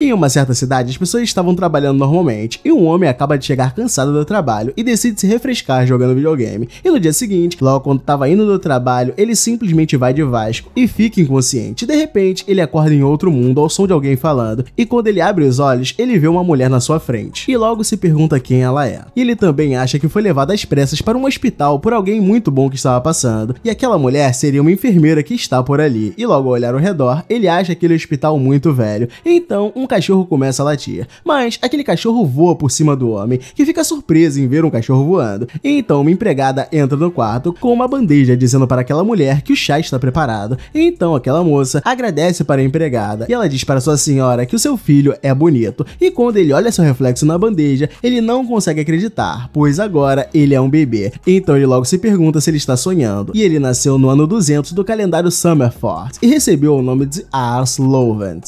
Em uma certa cidade, as pessoas estavam trabalhando normalmente e um homem acaba de chegar cansado do trabalho e decide se refrescar jogando videogame. E no dia seguinte, logo quando estava indo do trabalho, ele simplesmente vai de Vasco e fica inconsciente. De repente, ele acorda em outro mundo ao som de alguém falando e quando ele abre os olhos, ele vê uma mulher na sua frente e logo se pergunta quem ela é. E ele também acha que foi levado às pressas para um hospital por alguém muito bom que estava passando e aquela mulher seria uma enfermeira que está por ali. E logo ao olhar ao redor, ele acha aquele hospital muito velho. Então, um cachorro começa a latir, mas aquele cachorro voa por cima do homem, que fica surpreso em ver um cachorro voando. E então uma empregada entra no quarto com uma bandeja dizendo para aquela mulher que o chá está preparado. E então aquela moça agradece para a empregada e ela diz para sua senhora que o seu filho é bonito. E quando ele olha seu reflexo na bandeja, ele não consegue acreditar, pois agora ele é um bebê. Então ele logo se pergunta se ele está sonhando. E ele nasceu no ano 200 do calendário Summerfort e recebeu o nome de Ars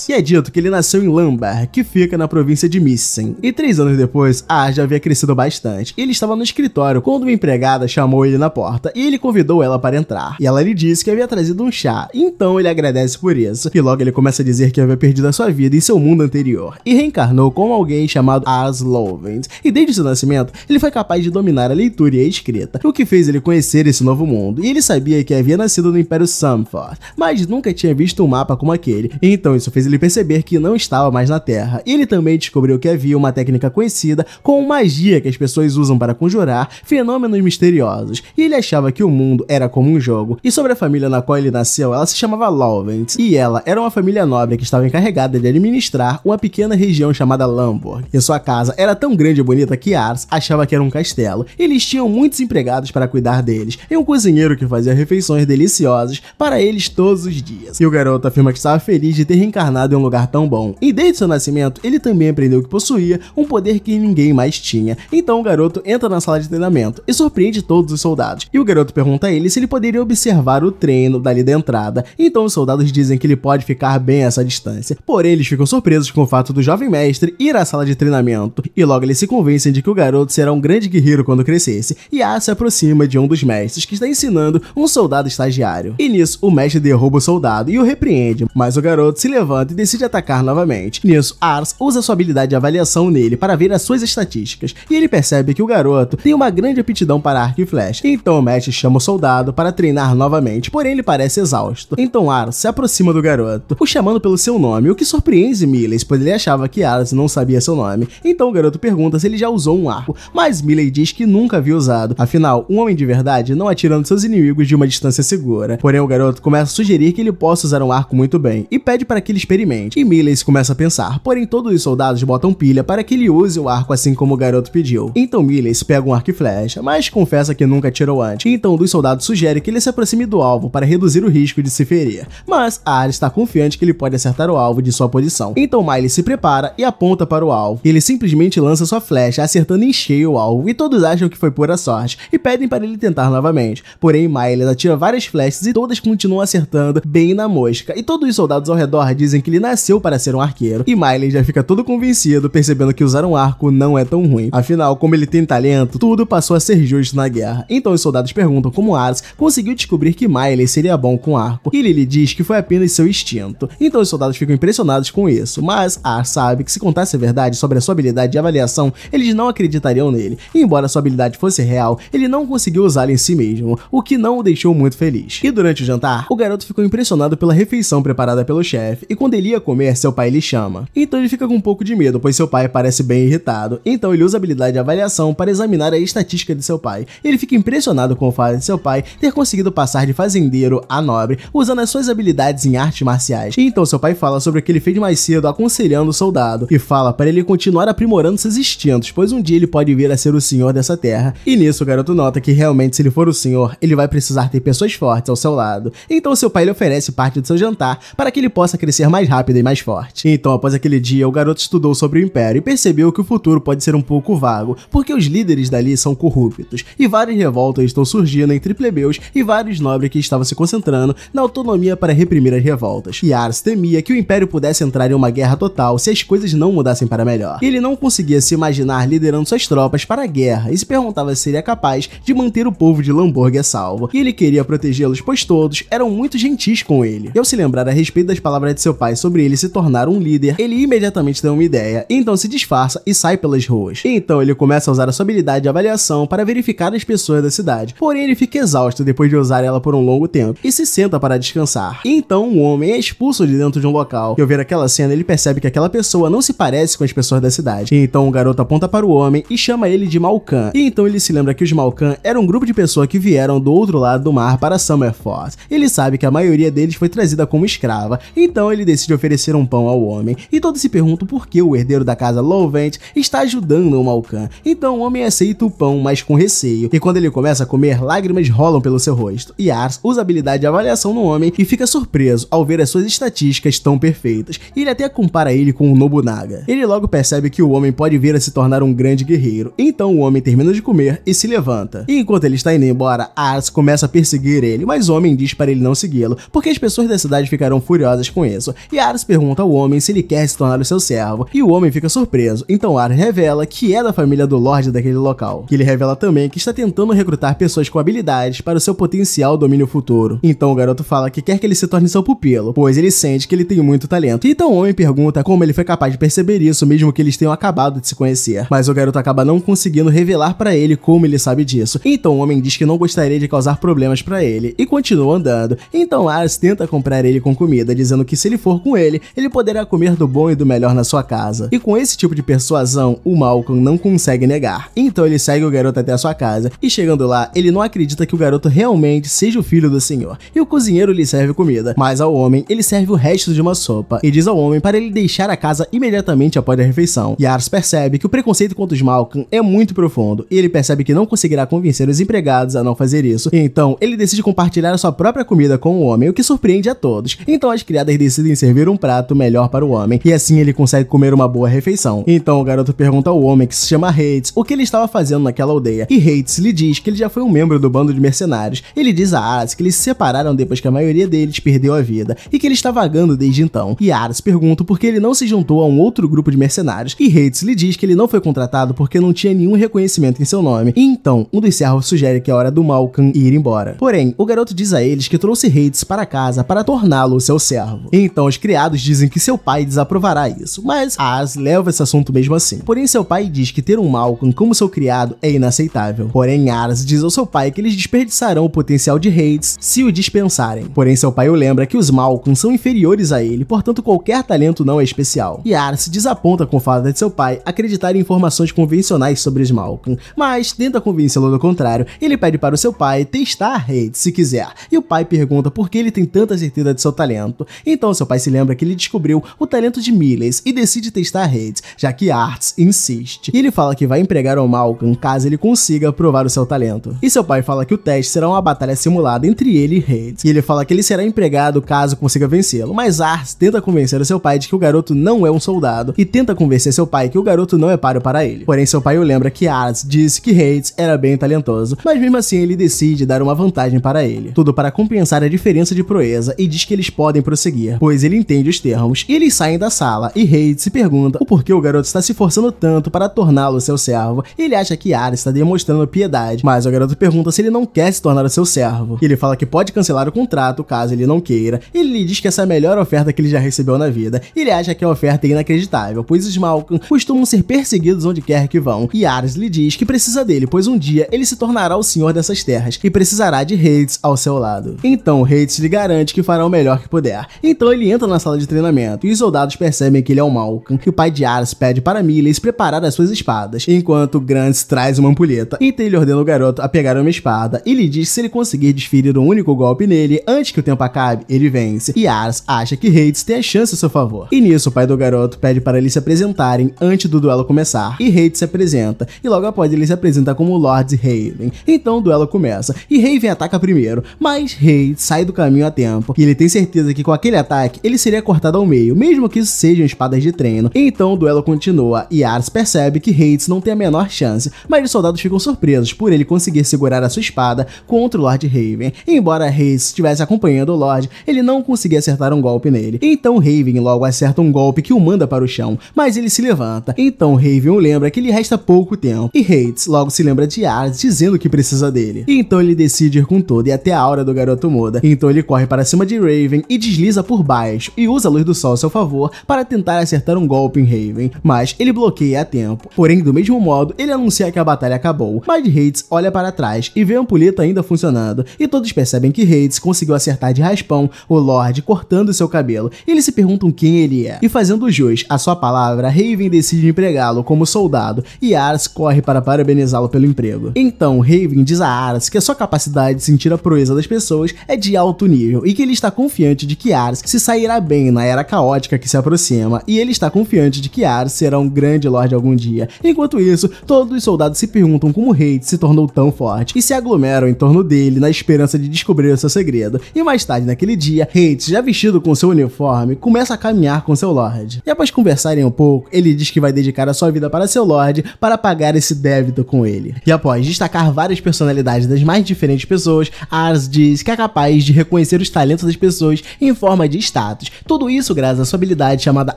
E é dito que ele nasceu em Lan que fica na província de Missen. E três anos depois, Ar já havia crescido bastante. Ele estava no escritório quando uma empregada chamou ele na porta e ele convidou ela para entrar. E ela lhe disse que havia trazido um chá, então ele agradece por isso. E logo ele começa a dizer que havia perdido a sua vida em seu mundo anterior e reencarnou como alguém chamado Aslovens. E desde seu nascimento, ele foi capaz de dominar a leitura e a escrita, o que fez ele conhecer esse novo mundo. E ele sabia que havia nascido no Império Samford, mas nunca tinha visto um mapa como aquele. Então isso fez ele perceber que não estava mais mais na Terra. Ele também descobriu que havia uma técnica conhecida como magia que as pessoas usam para conjurar fenômenos misteriosos, e ele achava que o mundo era como um jogo. E sobre a família na qual ele nasceu, ela se chamava Lawrence, e ela era uma família nobre que estava encarregada de administrar uma pequena região chamada Lamborg. E sua casa era tão grande e bonita que Ars achava que era um castelo. Eles tinham muitos empregados para cuidar deles, e um cozinheiro que fazia refeições deliciosas para eles todos os dias. E o garoto afirma que estava feliz de ter reencarnado em um lugar tão bom. E desde desde seu nascimento, ele também aprendeu que possuía um poder que ninguém mais tinha. Então o garoto entra na sala de treinamento e surpreende todos os soldados. E o garoto pergunta a ele se ele poderia observar o treino dali da entrada. Então os soldados dizem que ele pode ficar bem a essa distância. Porém, eles ficam surpresos com o fato do jovem mestre ir à sala de treinamento. E logo eles se convencem de que o garoto será um grande guerreiro quando crescesse. E A se aproxima de um dos mestres que está ensinando um soldado estagiário. E nisso, o mestre derruba o soldado e o repreende, mas o garoto se levanta e decide atacar novamente. Nisso, Ars usa sua habilidade de avaliação nele para ver as suas estatísticas, e ele percebe que o garoto tem uma grande aptidão para arco e flecha. Então Matt chama o soldado para treinar novamente, porém ele parece exausto. Então Ars se aproxima do garoto, o chamando pelo seu nome, o que surpreende Milley, pois ele achava que Ars não sabia seu nome. Então o garoto pergunta se ele já usou um arco, mas Milley diz que nunca havia usado. Afinal, um homem de verdade não atirando seus inimigos de uma distância segura. Porém o garoto começa a sugerir que ele possa usar um arco muito bem, e pede para que ele experimente. E Milley começa a pensar. Porém, todos os soldados botam pilha para que ele use o arco assim como o garoto pediu. Então Miles pega um arco e flecha, mas confessa que nunca tirou antes. Então um dos soldados sugere que ele se aproxime do alvo para reduzir o risco de se ferir. Mas Ares está confiante que ele pode acertar o alvo de sua posição. Então Miles se prepara e aponta para o alvo. Ele simplesmente lança sua flecha, acertando em cheio o alvo, e todos acham que foi pura sorte, e pedem para ele tentar novamente. Porém, Miles atira várias flechas e todas continuam acertando bem na mosca, e todos os soldados ao redor dizem que ele nasceu para ser um arqueiro. E Miley já fica todo convencido, percebendo que usar um arco não é tão ruim. Afinal, como ele tem talento, tudo passou a ser justo na guerra. Então os soldados perguntam como Ares conseguiu descobrir que Miley seria bom com arco, e Lily diz que foi apenas seu instinto. Então os soldados ficam impressionados com isso, mas Ars sabe que se contasse a verdade sobre a sua habilidade de avaliação, eles não acreditariam nele. E embora sua habilidade fosse real, ele não conseguiu usá-la em si mesmo, o que não o deixou muito feliz. E durante o jantar, o garoto ficou impressionado pela refeição preparada pelo chefe, e quando ele ia comer, seu pai lhe chama chama. Então ele fica com um pouco de medo, pois seu pai parece bem irritado. Então ele usa a habilidade de avaliação para examinar a estatística de seu pai. Ele fica impressionado com o fato de seu pai ter conseguido passar de fazendeiro a nobre, usando as suas habilidades em artes marciais. Então seu pai fala sobre o que ele fez mais cedo aconselhando o soldado, e fala para ele continuar aprimorando seus instintos, pois um dia ele pode vir a ser o senhor dessa terra. E nisso o garoto nota que realmente se ele for o senhor, ele vai precisar ter pessoas fortes ao seu lado. Então seu pai lhe oferece parte do seu jantar para que ele possa crescer mais rápido e mais forte. Então então, após aquele dia, o garoto estudou sobre o Império e percebeu que o futuro pode ser um pouco vago, porque os líderes dali são corruptos, e várias revoltas estão surgindo entre plebeus e vários nobres que estavam se concentrando na autonomia para reprimir as revoltas. E Ars temia que o Império pudesse entrar em uma guerra total se as coisas não mudassem para melhor. Ele não conseguia se imaginar liderando suas tropas para a guerra e se perguntava se seria é capaz de manter o povo de Lamborghini salvo. E ele queria protegê-los, pois todos eram muito gentis com ele. E ao se lembrar a respeito das palavras de seu pai sobre ele se tornar um líder, líder, ele imediatamente tem uma ideia, então se disfarça e sai pelas ruas. Então ele começa a usar a sua habilidade de avaliação para verificar as pessoas da cidade, porém ele fica exausto depois de usar ela por um longo tempo e se senta para descansar. Então um homem é expulso de dentro de um local e ao ver aquela cena ele percebe que aquela pessoa não se parece com as pessoas da cidade. Então o garoto aponta para o homem e chama ele de Malkan. E então ele se lembra que os Malkan eram um grupo de pessoas que vieram do outro lado do mar para Summerfort. Ele sabe que a maioria deles foi trazida como escrava, então ele decide oferecer um pão ao homem homem, e todos se perguntam por que o herdeiro da casa Lovent está ajudando o Malkan. Então o homem aceita o pão, mas com receio, e quando ele começa a comer, lágrimas rolam pelo seu rosto. E Ars usa a habilidade de avaliação no homem e fica surpreso ao ver as suas estatísticas tão perfeitas, e ele até compara ele com o Nobunaga. Ele logo percebe que o homem pode vir a se tornar um grande guerreiro, então o homem termina de comer e se levanta. E enquanto ele está indo embora, Ars começa a perseguir ele, mas o homem diz para ele não segui-lo, porque as pessoas da cidade ficarão furiosas com isso, e Ars pergunta ao homem se ele ele quer se tornar o seu servo, e o homem fica surpreso, então Ar revela que é da família do Lorde daquele local, que ele revela também que está tentando recrutar pessoas com habilidades para o seu potencial domínio futuro. Então o garoto fala que quer que ele se torne seu pupilo, pois ele sente que ele tem muito talento, então o homem pergunta como ele foi capaz de perceber isso, mesmo que eles tenham acabado de se conhecer, mas o garoto acaba não conseguindo revelar para ele como ele sabe disso, então o homem diz que não gostaria de causar problemas para ele, e continua andando, então Aaron tenta comprar ele com comida, dizendo que se ele for com ele, ele poderá comer do bom e do melhor na sua casa. E com esse tipo de persuasão, o Malcolm não consegue negar. Então ele segue o garoto até a sua casa e chegando lá, ele não acredita que o garoto realmente seja o filho do senhor. E o cozinheiro lhe serve comida, mas ao homem ele serve o resto de uma sopa e diz ao homem para ele deixar a casa imediatamente após a refeição. Yars percebe que o preconceito contra os Malcolm é muito profundo e ele percebe que não conseguirá convencer os empregados a não fazer isso. Então ele decide compartilhar a sua própria comida com o homem, o que surpreende a todos. Então as criadas decidem servir um prato melhor para o o homem, e assim ele consegue comer uma boa refeição. Então o garoto pergunta ao homem, que se chama Hades, o que ele estava fazendo naquela aldeia, e Hades lhe diz que ele já foi um membro do bando de mercenários. Ele diz a Aras que eles se separaram depois que a maioria deles perdeu a vida, e que ele está vagando desde então. E Aras pergunta por que ele não se juntou a um outro grupo de mercenários, e Hades lhe diz que ele não foi contratado porque não tinha nenhum reconhecimento em seu nome. E então, um dos servos sugere que é hora do Malkan ir embora. Porém, o garoto diz a eles que trouxe Hades para casa para torná-lo seu servo. então, os criados dizem que seu pai pai desaprovará isso, mas Haas leva esse assunto mesmo assim. Porém, seu pai diz que ter um Malcolm como seu criado é inaceitável. Porém, Haas diz ao seu pai que eles desperdiçarão o potencial de Hades se o dispensarem. Porém, seu pai o lembra que os Malcolm são inferiores a ele, portanto qualquer talento não é especial. E Haas desaponta com o fato de seu pai acreditar em informações convencionais sobre os Malcolm, mas tenta convencê-lo do contrário. Ele pede para o seu pai testar Hades se quiser, e o pai pergunta por que ele tem tanta certeza de seu talento. Então, seu pai se lembra que ele descobriu o talento de Miles e decide testar Hades, já que Arts insiste. E ele fala que vai empregar o Malcolm caso ele consiga provar o seu talento. E seu pai fala que o teste será uma batalha simulada entre ele e Hades. E ele fala que ele será empregado caso consiga vencê-lo, mas Arts tenta convencer seu pai de que o garoto não é um soldado e tenta convencer seu pai que o garoto não é páreo para ele. Porém, seu pai o lembra que Arts disse que Hades era bem talentoso, mas mesmo assim ele decide dar uma vantagem para ele. Tudo para compensar a diferença de proeza e diz que eles podem prosseguir, pois ele entende os termos e eles saem da sala e Reid se pergunta o porquê o garoto está se forçando tanto para torná-lo seu servo. Ele acha que Yara está demonstrando piedade, mas o garoto pergunta se ele não quer se tornar o seu servo. Ele fala que pode cancelar o contrato caso ele não queira. Ele lhe diz que essa é a melhor oferta que ele já recebeu na vida. Ele acha que a oferta é inacreditável, pois os Malkan costumam ser perseguidos onde quer que vão. E Ares lhe diz que precisa dele, pois um dia ele se tornará o senhor dessas terras e precisará de Hades ao seu lado. Então Hades lhe garante que fará o melhor que puder. Então ele entra na sala de treinamento e Isolde soldados percebem que ele é o Malkan, que o pai de Aras pede para Miles preparar as suas espadas, enquanto Grants traz uma ampulheta. Então ele ordena o garoto a pegar uma espada e lhe diz que se ele conseguir desferir um único golpe nele antes que o tempo acabe, ele vence. E Aras acha que Hades tem a chance a seu favor. E nisso o pai do garoto pede para eles se apresentarem antes do duelo começar. E Hades se apresenta, e logo após ele se apresenta como Lord Raven. Então o duelo começa, e Raven ataca primeiro, mas Hades sai do caminho a tempo. E ele tem certeza que com aquele ataque ele seria cortado ao meio, mesmo mesmo que sejam espadas de treino. Então o duelo continua e Ars percebe que Hades não tem a menor chance, mas os soldados ficam surpresos por ele conseguir segurar a sua espada contra o Lord Raven. Embora Hades estivesse acompanhando o Lord, ele não conseguia acertar um golpe nele. Então Raven logo acerta um golpe que o manda para o chão, mas ele se levanta. Então Raven lembra que lhe resta pouco tempo, e Hades logo se lembra de Ars dizendo que precisa dele. Então ele decide ir com tudo e até a aura do garoto muda. Então ele corre para cima de Raven e desliza por baixo e usa a luz do sol a seu favor favor para tentar acertar um golpe em Raven, mas ele bloqueia a tempo. Porém, do mesmo modo, ele anuncia que a batalha acabou, mas Hades olha para trás e vê a ampulheta ainda funcionando, e todos percebem que Hades conseguiu acertar de raspão o Lorde cortando seu cabelo. Eles se perguntam quem ele é, e fazendo jus à sua palavra, Raven decide empregá-lo como soldado, e Ars corre para parabenizá-lo pelo emprego. Então, Raven diz a Ars que a sua capacidade de sentir a proeza das pessoas é de alto nível, e que ele está confiante de que Ars se sairá bem na era caótica que se aproxima, e ele está confiante de que Ares será um grande lorde algum dia. Enquanto isso, todos os soldados se perguntam como Hades se tornou tão forte, e se aglomeram em torno dele na esperança de descobrir o seu segredo. E mais tarde naquele dia, Hades, já vestido com seu uniforme, começa a caminhar com seu lorde. E após conversarem um pouco, ele diz que vai dedicar a sua vida para seu lorde para pagar esse débito com ele. E após destacar várias personalidades das mais diferentes pessoas, Ars diz que é capaz de reconhecer os talentos das pessoas em forma de status. Tudo isso graças à sua habilidade habilidade chamada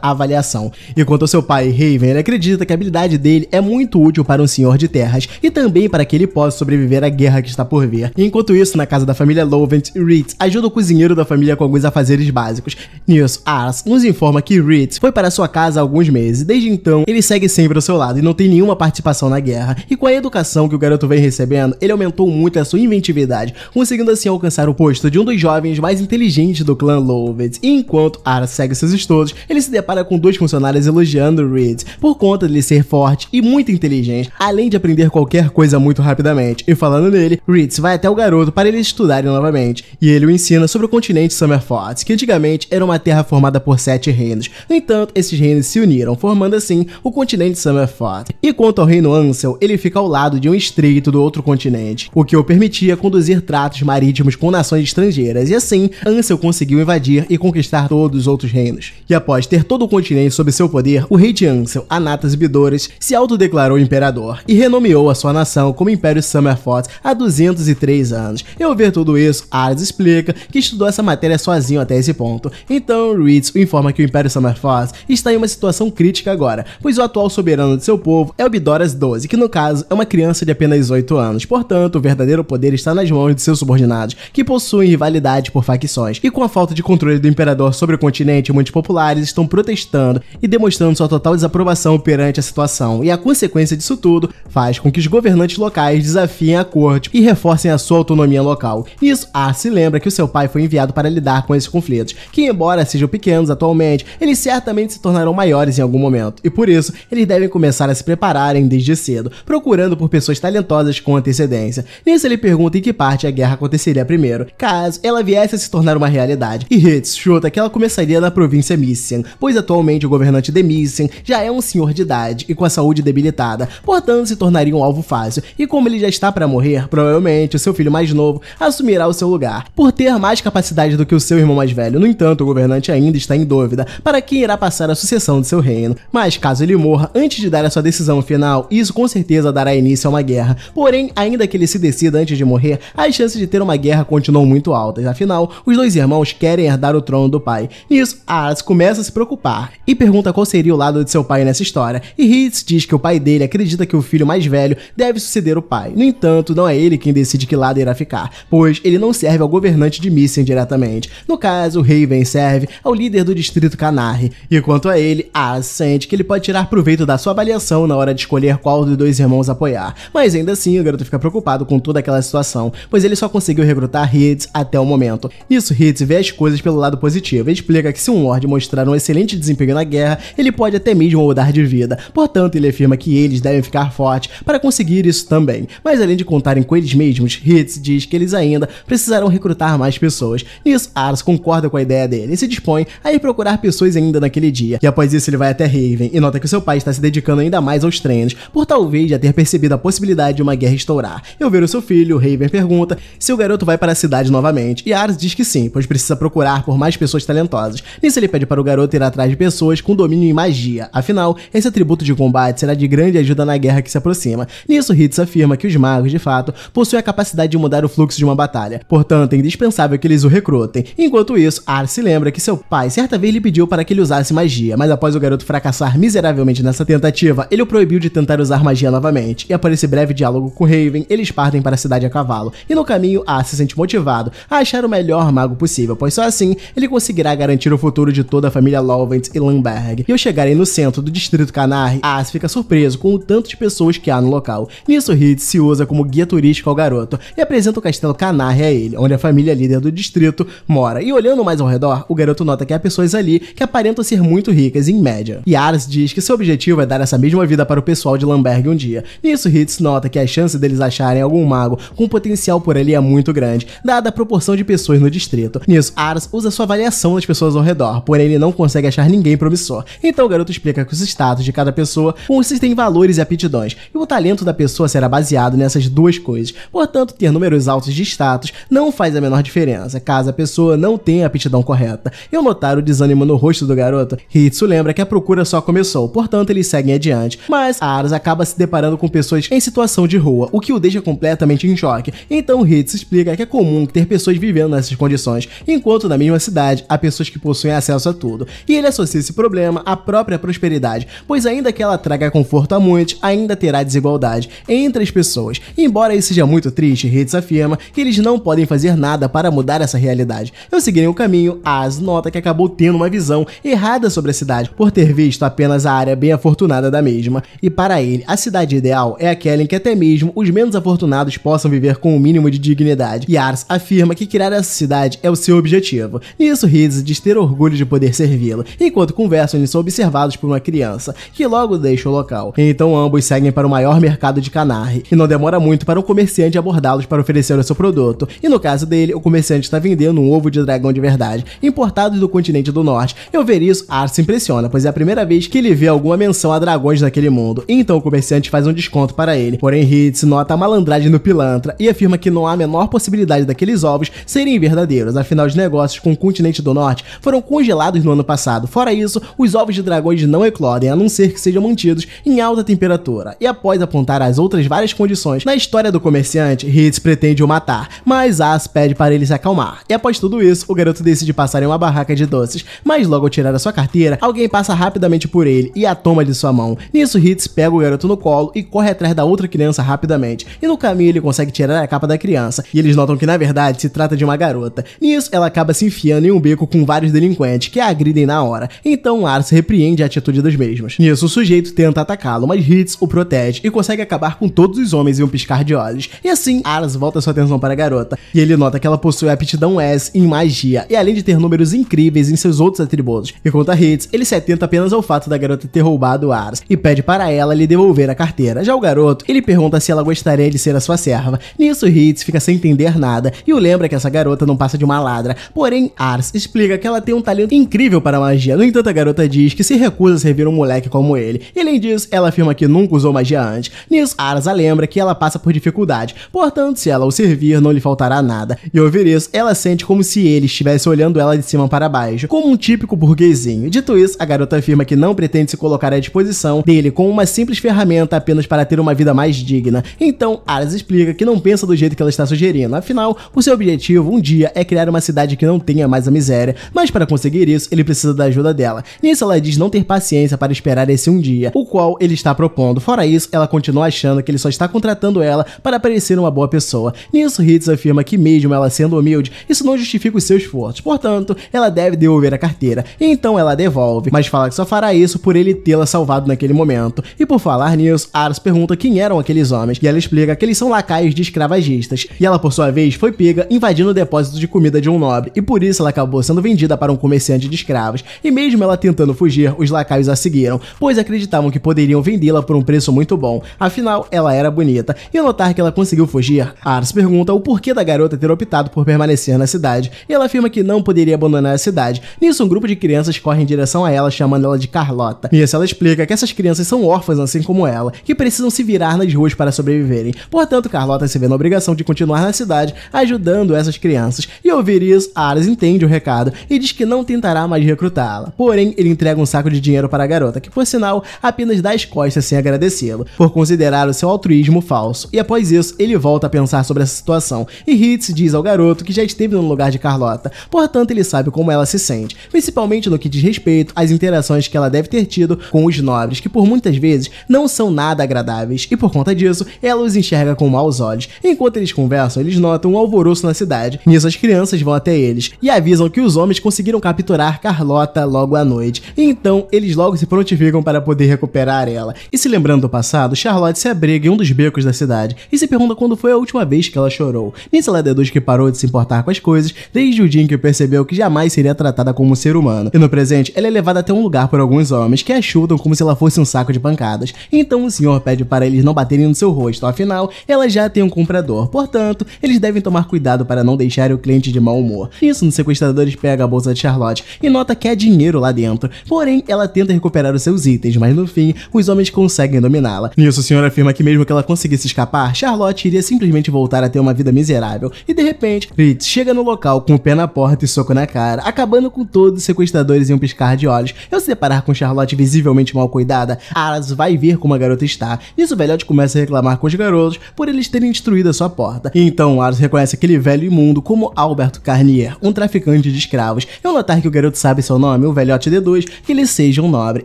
avaliação. Enquanto seu pai, Raven, ele acredita que a habilidade dele é muito útil para um senhor de terras e também para que ele possa sobreviver à guerra que está por vir. Enquanto isso, na casa da família Lovent, Ritz ajuda o cozinheiro da família com alguns afazeres básicos. Nisso, Ars nos informa que Ritz foi para sua casa há alguns meses desde então ele segue sempre ao seu lado e não tem nenhuma participação na guerra. E com a educação que o garoto vem recebendo, ele aumentou muito a sua inventividade, conseguindo assim alcançar o posto de um dos jovens mais inteligentes do clã Lovett, enquanto Ars segue seus estudos todos, ele se depara com dois funcionários elogiando Reed por conta dele ser forte e muito inteligente, além de aprender qualquer coisa muito rapidamente. E falando nele, Reed vai até o garoto para eles estudarem novamente, e ele o ensina sobre o continente Summerfort, que antigamente era uma terra formada por sete reinos. No entanto, esses reinos se uniram, formando assim o continente Summerfort. E quanto ao reino Ansel, ele fica ao lado de um estreito do outro continente, o que o permitia conduzir tratos marítimos com nações estrangeiras, e assim Ansel conseguiu invadir e conquistar todos os outros reinos. E após ter todo o continente sob seu poder, o rei de Ansel, Anatas Bidoras, se autodeclarou imperador e renomeou a sua nação como Império Summerfort há 203 anos. E ao ver tudo isso, Ares explica que estudou essa matéria sozinho até esse ponto. Então, Reeds o informa que o Império Summerfort está em uma situação crítica agora, pois o atual soberano de seu povo é o Bidoras XII, que no caso é uma criança de apenas 8 anos. Portanto, o verdadeiro poder está nas mãos de seus subordinados, que possuem rivalidade por facções. E com a falta de controle do imperador sobre o continente muito popular, populares estão protestando e demonstrando sua total desaprovação perante a situação, e a consequência disso tudo faz com que os governantes locais desafiem a corte e reforcem a sua autonomia local. Isso, ah, se lembra que o seu pai foi enviado para lidar com esses conflitos, que embora sejam pequenos atualmente, eles certamente se tornarão maiores em algum momento, e por isso eles devem começar a se prepararem desde cedo, procurando por pessoas talentosas com antecedência. Nisso ele pergunta em que parte a guerra aconteceria primeiro, caso ela viesse a se tornar uma realidade, e Hitz chuta que ela começaria na província Demissen, pois atualmente o governante Demissen já é um senhor de idade e com a saúde debilitada, portanto se tornaria um alvo fácil, e como ele já está para morrer, provavelmente o seu filho mais novo assumirá o seu lugar, por ter mais capacidade do que o seu irmão mais velho. No entanto, o governante ainda está em dúvida para quem irá passar a sucessão de seu reino, mas caso ele morra antes de dar a sua decisão final, isso com certeza dará início a uma guerra. Porém, ainda que ele se decida antes de morrer, as chances de ter uma guerra continuam muito altas, afinal, os dois irmãos querem herdar o trono do pai. Nisso, a começa a se preocupar e pergunta qual seria o lado de seu pai nessa história. E Hitz diz que o pai dele acredita que o filho mais velho deve suceder o pai. No entanto, não é ele quem decide que lado irá ficar, pois ele não serve ao governante de Missing diretamente. No caso, Raven serve ao líder do distrito Canarre. E quanto a ele, As sente que ele pode tirar proveito da sua avaliação na hora de escolher qual dos dois irmãos apoiar. Mas ainda assim, o garoto fica preocupado com toda aquela situação, pois ele só conseguiu recrutar Hitz até o momento. Isso, Hitz vê as coisas pelo lado positivo e explica que se um Lorde mostrar mostrar um excelente desempenho na guerra, ele pode até mesmo mudar de vida. Portanto, ele afirma que eles devem ficar fortes para conseguir isso também. Mas além de contarem com eles mesmos, Hitz diz que eles ainda precisarão recrutar mais pessoas. Nisso, Ars concorda com a ideia dele e se dispõe a ir procurar pessoas ainda naquele dia. E após isso, ele vai até Raven e nota que seu pai está se dedicando ainda mais aos treinos, por talvez já ter percebido a possibilidade de uma guerra estourar. Eu ver o seu filho, Raven pergunta se o garoto vai para a cidade novamente, e Ars diz que sim, pois precisa procurar por mais pessoas talentosas. Nisso, ele pede para o garoto ir atrás de pessoas com domínio em magia. Afinal, esse atributo de combate será de grande ajuda na guerra que se aproxima. Nisso, Hitz afirma que os magos, de fato, possuem a capacidade de mudar o fluxo de uma batalha, portanto é indispensável que eles o recrutem. Enquanto isso, Ar se lembra que seu pai certa vez lhe pediu para que ele usasse magia, mas após o garoto fracassar miseravelmente nessa tentativa, ele o proibiu de tentar usar magia novamente. E após esse breve diálogo com Raven, eles partem para a cidade a cavalo, e no caminho Ar se sente motivado a achar o melhor mago possível, pois só assim ele conseguirá garantir o futuro de toda da família Lovent e Lamberg. E ao chegarem no centro do distrito Canary, As fica surpreso com o tanto de pessoas que há no local. Nisso, Reed se usa como guia turístico ao garoto e apresenta o castelo Canary a ele, onde a família líder do distrito mora. E olhando mais ao redor, o garoto nota que há pessoas ali que aparentam ser muito ricas em média. E Aras diz que seu objetivo é dar essa mesma vida para o pessoal de Lamberg um dia. Nisso, Hitz nota que a chance deles acharem algum mago com potencial por ali é muito grande, dada a proporção de pessoas no distrito. Nisso, Aras usa sua avaliação das pessoas ao redor, porém ele não consegue achar ninguém promissor. Então o garoto explica que os status de cada pessoa consistem em valores e aptidões, e o talento da pessoa será baseado nessas duas coisas. Portanto, ter números altos de status não faz a menor diferença, caso a pessoa não tenha a aptidão correta. E ao notar o desânimo no rosto do garoto, Hitsu lembra que a procura só começou, portanto eles seguem adiante. Mas Aras acaba se deparando com pessoas em situação de rua, o que o deixa completamente em choque. Então Hitsu explica que é comum ter pessoas vivendo nessas condições, enquanto na mesma cidade há pessoas que possuem acesso a todo. E ele associa esse problema à própria prosperidade, pois ainda que ela traga conforto a muitos, ainda terá desigualdade entre as pessoas. E embora isso seja muito triste, Hitz afirma que eles não podem fazer nada para mudar essa realidade. Eu seguirei o caminho, As nota que acabou tendo uma visão errada sobre a cidade, por ter visto apenas a área bem afortunada da mesma. E para ele, a cidade ideal é aquela em que até mesmo os menos afortunados possam viver com o um mínimo de dignidade. E Ars afirma que criar essa cidade é o seu objetivo. Nisso, Hitz diz ter orgulho de poder servi-la, enquanto conversam eles são observados por uma criança, que logo deixa o local. Então ambos seguem para o maior mercado de Canarre, e não demora muito para um comerciante abordá-los para oferecer o seu produto. E no caso dele, o comerciante está vendendo um ovo de dragão de verdade, importado do continente do norte. Eu ver isso, Ar ah, se impressiona, pois é a primeira vez que ele vê alguma menção a dragões naquele mundo. Então o comerciante faz um desconto para ele. Porém, Hitz nota a malandragem no pilantra e afirma que não há a menor possibilidade daqueles ovos serem verdadeiros, afinal os negócios com o continente do norte foram congelados no ano passado. Fora isso, os ovos de dragões não eclodem, a não ser que sejam mantidos em alta temperatura. E após apontar as outras várias condições na história do comerciante, Hitz pretende o matar, mas As pede para ele se acalmar. E após tudo isso, o garoto decide passar em uma barraca de doces, mas logo ao tirar a sua carteira, alguém passa rapidamente por ele e a toma de sua mão. Nisso, Hitz pega o garoto no colo e corre atrás da outra criança rapidamente, e no caminho ele consegue tirar a capa da criança, e eles notam que na verdade se trata de uma garota. Nisso, ela acaba se enfiando em um beco com vários delinquentes, que agridem na hora, então Ars repreende a atitude dos mesmos. Nisso, o sujeito tenta atacá-lo, mas Hits o protege e consegue acabar com todos os homens em um piscar de olhos. E assim, Ars volta sua atenção para a garota, e ele nota que ela possui aptidão S em magia, e além de ter números incríveis em seus outros atributos. E quanto a Hits, ele se atenta apenas ao fato da garota ter roubado Ars, e pede para ela lhe devolver a carteira. Já o garoto, ele pergunta se ela gostaria de ser a sua serva. Nisso, Hits fica sem entender nada, e o lembra que essa garota não passa de uma ladra. Porém, Ars explica que ela tem um talento incrível incrível para a magia. No entanto, a garota diz que se recusa a servir um moleque como ele. E além disso, ela afirma que nunca usou magia antes. Nisso, Arza lembra que ela passa por dificuldade. Portanto, se ela o servir, não lhe faltará nada. E ouvir isso, ela sente como se ele estivesse olhando ela de cima para baixo, como um típico burguesinho. Dito isso, a garota afirma que não pretende se colocar à disposição dele com uma simples ferramenta apenas para ter uma vida mais digna. Então, Aras explica que não pensa do jeito que ela está sugerindo. Afinal, o seu objetivo um dia é criar uma cidade que não tenha mais a miséria. Mas para conseguir isso, isso, ele precisa da ajuda dela. Nisso, ela diz não ter paciência para esperar esse um dia, o qual ele está propondo. Fora isso, ela continua achando que ele só está contratando ela para parecer uma boa pessoa. Nisso, Hitz afirma que mesmo ela sendo humilde, isso não justifica os seus esforços. Portanto, ela deve devolver a carteira. e Então ela devolve, mas fala que só fará isso por ele tê-la salvado naquele momento. E por falar nisso, Aras pergunta quem eram aqueles homens, e ela explica que eles são lacaios de escravagistas. E ela, por sua vez, foi pega invadindo o depósito de comida de um nobre, e por isso ela acabou sendo vendida para um comerciante de de escravos, e mesmo ela tentando fugir, os lacaios a seguiram, pois acreditavam que poderiam vendê-la por um preço muito bom, afinal ela era bonita, e ao notar que ela conseguiu fugir, Ars pergunta o porquê da garota ter optado por permanecer na cidade, e ela afirma que não poderia abandonar a cidade. Nisso, um grupo de crianças corre em direção a ela, chamando ela de Carlota. Nisso, ela explica que essas crianças são órfãs assim como ela, que precisam se virar nas ruas para sobreviverem. Portanto, Carlota se vê na obrigação de continuar na cidade, ajudando essas crianças. E ao ouvir isso, Ares entende o recado e diz que não tentará tentar mais recrutá-la. Porém, ele entrega um saco de dinheiro para a garota, que por sinal apenas dá as costas sem agradecê-lo, por considerar o seu altruísmo falso. E após isso, ele volta a pensar sobre essa situação, e Hitz diz ao garoto que já esteve no lugar de Carlota, portanto ele sabe como ela se sente, principalmente no que diz respeito às interações que ela deve ter tido com os nobres, que por muitas vezes não são nada agradáveis, e por conta disso, ela os enxerga com maus olhos. Enquanto eles conversam, eles notam um alvoroço na cidade. Nisso, as crianças vão até eles e avisam que os homens conseguiram capturar matar Carlota logo à noite. Então, eles logo se prontificam para poder recuperar ela. E se lembrando do passado, Charlotte se abriga em um dos becos da cidade e se pergunta quando foi a última vez que ela chorou. Nisso ela deduz que parou de se importar com as coisas desde o dia em que percebeu que jamais seria tratada como um ser humano. E no presente, ela é levada até um lugar por alguns homens que a chutam como se ela fosse um saco de pancadas. Então o senhor pede para eles não baterem no seu rosto, afinal, ela já tem um comprador. Portanto, eles devem tomar cuidado para não deixar o cliente de mau humor. Isso, os sequestradores pegam a bolsa de Charlotte e nota que há é dinheiro lá dentro. Porém, ela tenta recuperar os seus itens, mas no fim, os homens conseguem dominá-la. Nisso, o senhor afirma que mesmo que ela conseguisse escapar, Charlotte iria simplesmente voltar a ter uma vida miserável. E de repente, Fritz chega no local com o pé na porta e soco na cara, acabando com todos os sequestradores em um piscar de olhos. Ao se deparar com Charlotte visivelmente mal cuidada, Aras vai ver como a garota está. Nisso, o velhote começa a reclamar com os garotos por eles terem destruído a sua porta. E então, Aras reconhece aquele velho imundo como Alberto Carnier, um traficante de escravos. Ao notar que o garoto garoto sabe seu nome, o velhote deduz que ele seja um nobre,